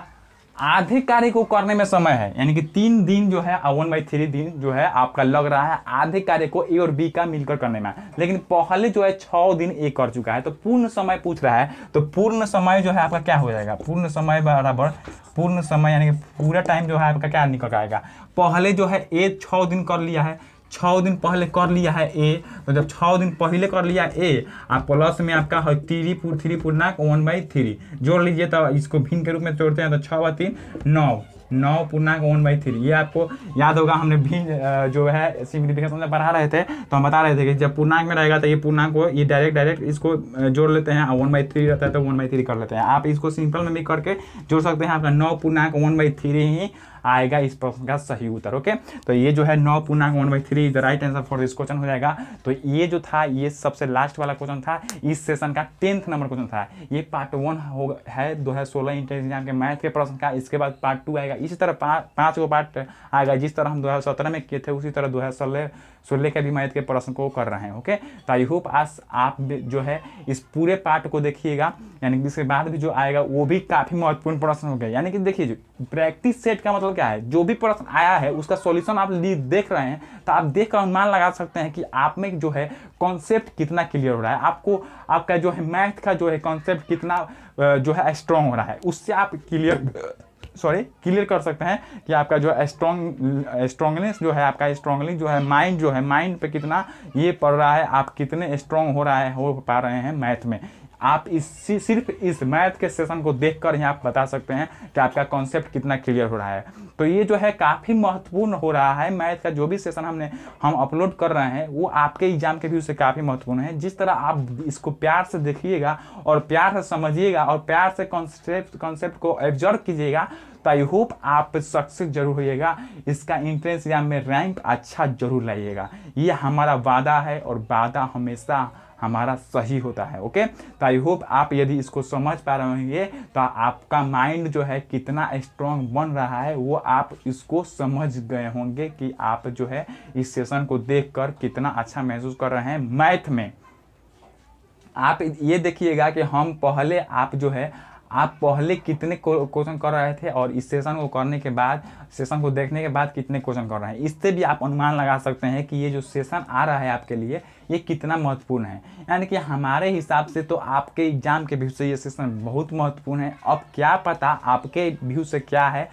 आधे कार्य को करने में समय है यानी कि तीन दिन जो है वन बाई थ्री दिन जो है आपका लग रहा है आधे कार्य को ए और बी का मिलकर करने में लेकिन पहले जो है छः दिन ए कर चुका है तो पूर्ण समय पूछ रहा है तो पूर्ण समय जो है आपका क्या हो जाएगा पूर्ण समय बराबर पूर्ण समय यानी कि पूरा टाइम जो है आपका क्या निकल आएगा पहले जो है ए छः दिन कर लिया है छः दिन पहले कर लिया है ए तो जब छः दिन पहले कर लिया ए आप प्लस में आपका है थ्री त्रिपुर नाक वन बाई थ्री जोड़ लीजिए तो इसको भिन्न के रूप में जोड़ते हैं तो छः व तीन नौ नौ पूर्णांक वन बाई थ्री ये आपको याद होगा हमने भिन्न जो है सिमिलिफिकेशन में पढ़ा रहे थे तो हम बता रहे थे कि जब पूर्णांक में रहेगा तो ये पूर्णांक को ये डायरेक्ट डायरेक्ट इसको जोड़ लेते हैं और वन बाई थ्री रहता है तो वन बाई थ्री कर लेते हैं आप इसको सिंपल में भी करके जोड़ सकते हैं आपका नौ पूर्णांक वन बाई थ्री ही आएगा इस प्रश्न का सही उत्तर ओके तो ये जो है नौ पूर्णांक one by three is the right answer for this question हो जाएगा तो ये जो था ये सबसे लास्ट वाला क्वेश्चन था इस सेशन का टेंथ नंबर क्वेश्चन था ये पार्ट वन हो है दो हज़ार सोलह इंटरेंस एग्जाम के मैथ के प्रश्न का इसके बाद पार्ट टू आएगा इसी तरह पांच पाँच गो पार्ट आएगा जिस तरह हम दो हज़ार सत्रह में किए थे उसी तरह दो हज़ार सोलह सोलह के भी मैथ के प्रश्न को कर रहे हैं ओके तो आई होप आज आप जो है इस पूरे पार्ट को देखिएगा यानी कि इसके बाद भी जो आएगा वो भी काफ़ी महत्वपूर्ण प्रश्न हो गया यानी कि देखिए प्रैक्टिस सेट का मतलब सॉल्व क्या है जो भी प्रश्न आया है उसका सॉल्यूशन आप देख रहे हैं तो आप देख कर अनुमान लगा सकते हैं कि आप में जो है कॉन्सेप्ट कितना क्लियर हो रहा है आपको आपका जो है मैथ का जो है कॉन्सेप्ट कितना जो है स्ट्रॉन्ग हो रहा है उससे आप क्लियर सॉरी क्लियर कर सकते हैं कि आपका जो है स्ट्रॉन्ग स्ट्रॉन्गनेस जो है आपका स्ट्रॉन्गली जो है माइंड जो है माइंड पे कितना ये पड़ रहा है आप कितने स्ट्रॉन्ग हो रहा है हो पा रहे हैं मैथ में आप इस सिर्फ इस मैथ के सेशन को देख कर ही आप बता सकते हैं कि आपका कॉन्सेप्ट कितना क्लियर हो रहा है तो ये जो है काफ़ी महत्वपूर्ण हो रहा है मैथ का जो भी सेशन हमने हम अपलोड कर रहे हैं वो आपके एग्जाम के व्यू से काफ़ी महत्वपूर्ण है जिस तरह आप इसको प्यार से देखिएगा और प्यार से समझिएगा और प्यार से कॉन्सेप्ट कॉन्सेप्ट को एब्जॉर्व कीजिएगा तो आई होप आप सक्सेस जरूर होइएगा इसका इंट्रेंस एग्जाम में रैंक अच्छा जरूर लाइएगा ये हमारा वादा है और वादा हमेशा हमारा सही होता है ओके तो आई होप आप यदि इसको समझ पा रहे होंगे तो आपका माइंड जो है कितना स्ट्रांग बन रहा है वो आप इसको समझ गए होंगे कि आप जो है इस सेशन को देखकर कितना अच्छा महसूस कर रहे हैं मैथ में आप ये देखिएगा कि हम पहले आप जो है आप पहले कितने क्वेश्चन कर रहे थे और इस सेशन को करने के बाद सेशन को देखने के बाद कितने क्वेश्चन कर रहे हैं इससे भी आप अनुमान लगा सकते हैं कि ये जो सेशन आ रहा है आपके लिए ये कितना महत्वपूर्ण है यानी कि हमारे हिसाब से तो आपके एग्ज़ाम के व्यू से ये सेशन बहुत महत्वपूर्ण है अब क्या पता आपके व्यू से क्या है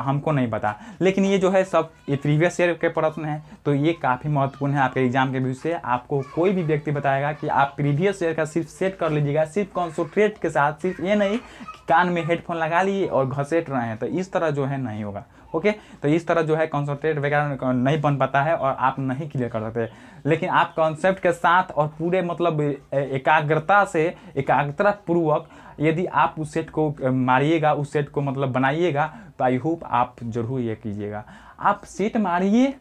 हमको नहीं पता लेकिन ये जो है सब ये प्रीवियस ईयर के प्रश्न है तो ये काफ़ी महत्वपूर्ण है आपके एग्जाम के व्यू से आपको कोई भी व्यक्ति बताएगा कि आप प्रीवियस ईयर का सिर्फ सेट कर लीजिएगा सिर्फ कॉन्सोट्रेट के साथ सिर्फ ये नहीं कि कान में हेडफोन लगा लिए और घसेट रहे हैं तो इस तरह जो है नहीं होगा ओके तो इस तरह जो है कॉन्सनट्रेट वगैरह नहीं बन पाता है और आप नहीं क्लियर कर सकते लेकिन आप कॉन्सेप्ट के साथ और पूरे मतलब एकाग्रता से एकाग्रतापूर्वक यदि आप उस सेट को मारिएगा उस सेट को मतलब बनाइएगा तो आई होप आप जरूर ये कीजिएगा आप सेट मारिए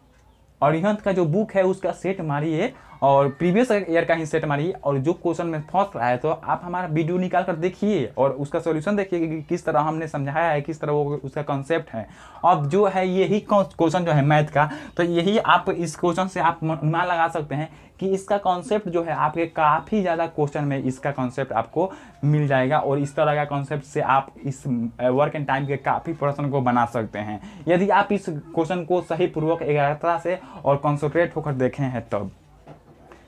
और का जो बुक है उसका सेट मारिए और प्रीवियस ईयर का ही सेट मारिए और जो क्वेश्चन में फंस रहा है तो आप हमारा वीडियो निकाल कर देखिए और उसका सोल्यूशन देखिए कि किस तरह हमने समझाया है किस तरह वो उसका कॉन्सेप्ट है अब जो है यही क्वेश्चन जो है मैथ का तो यही आप इस क्वेश्चन से आप अनुमान लगा सकते हैं कि इसका कॉन्सेप्ट जो है आपके काफ़ी ज़्यादा क्वेश्चन में इसका कॉन्सेप्ट आपको मिल जाएगा और इस तरह का कॉन्सेप्ट से आप इस वर्क एंड टाइम के काफ़ी प्रश्न को बना सकते हैं यदि आप इस क्वेश्चन को सही पूर्वक एकाग्रता से और कॉन्सेंट्रेट होकर देखें हैं तब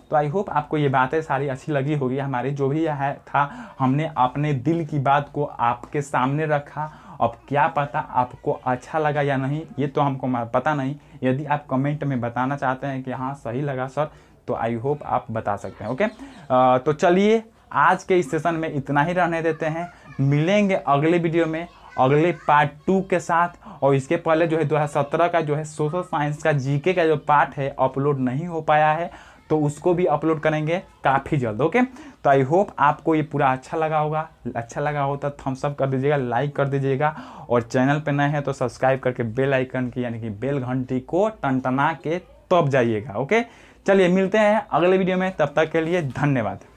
तो आई होप आपको ये बातें सारी अच्छी लगी होगी हमारी जो भी है था हमने अपने दिल की बात को आपके सामने रखा अब क्या पता आपको अच्छा लगा या नहीं ये तो हमको पता नहीं यदि आप कमेंट में बताना चाहते हैं कि हाँ सही लगा सर तो आई होप आप बता सकते हैं ओके आ, तो चलिए आज के इस सेशन में इतना ही रहने देते हैं मिलेंगे अगले वीडियो में अगले पार्ट टू के साथ और इसके पहले जो है 2017 का जो है सोशल साइंस का जीके का जो पार्ट है अपलोड नहीं हो पाया है तो उसको भी अपलोड करेंगे काफ़ी जल्द ओके तो आई होप आपको ये पूरा अच्छा लगा होगा अच्छा लगा हो तो थम्सअप कर दीजिएगा लाइक कर दीजिएगा और चैनल पर नए हैं तो सब्सक्राइब करके बेल आइकन की यानी कि बेल घंटी को टनटना के तब जाइएगा ओके चलिए मिलते हैं अगले वीडियो में तब तक के लिए धन्यवाद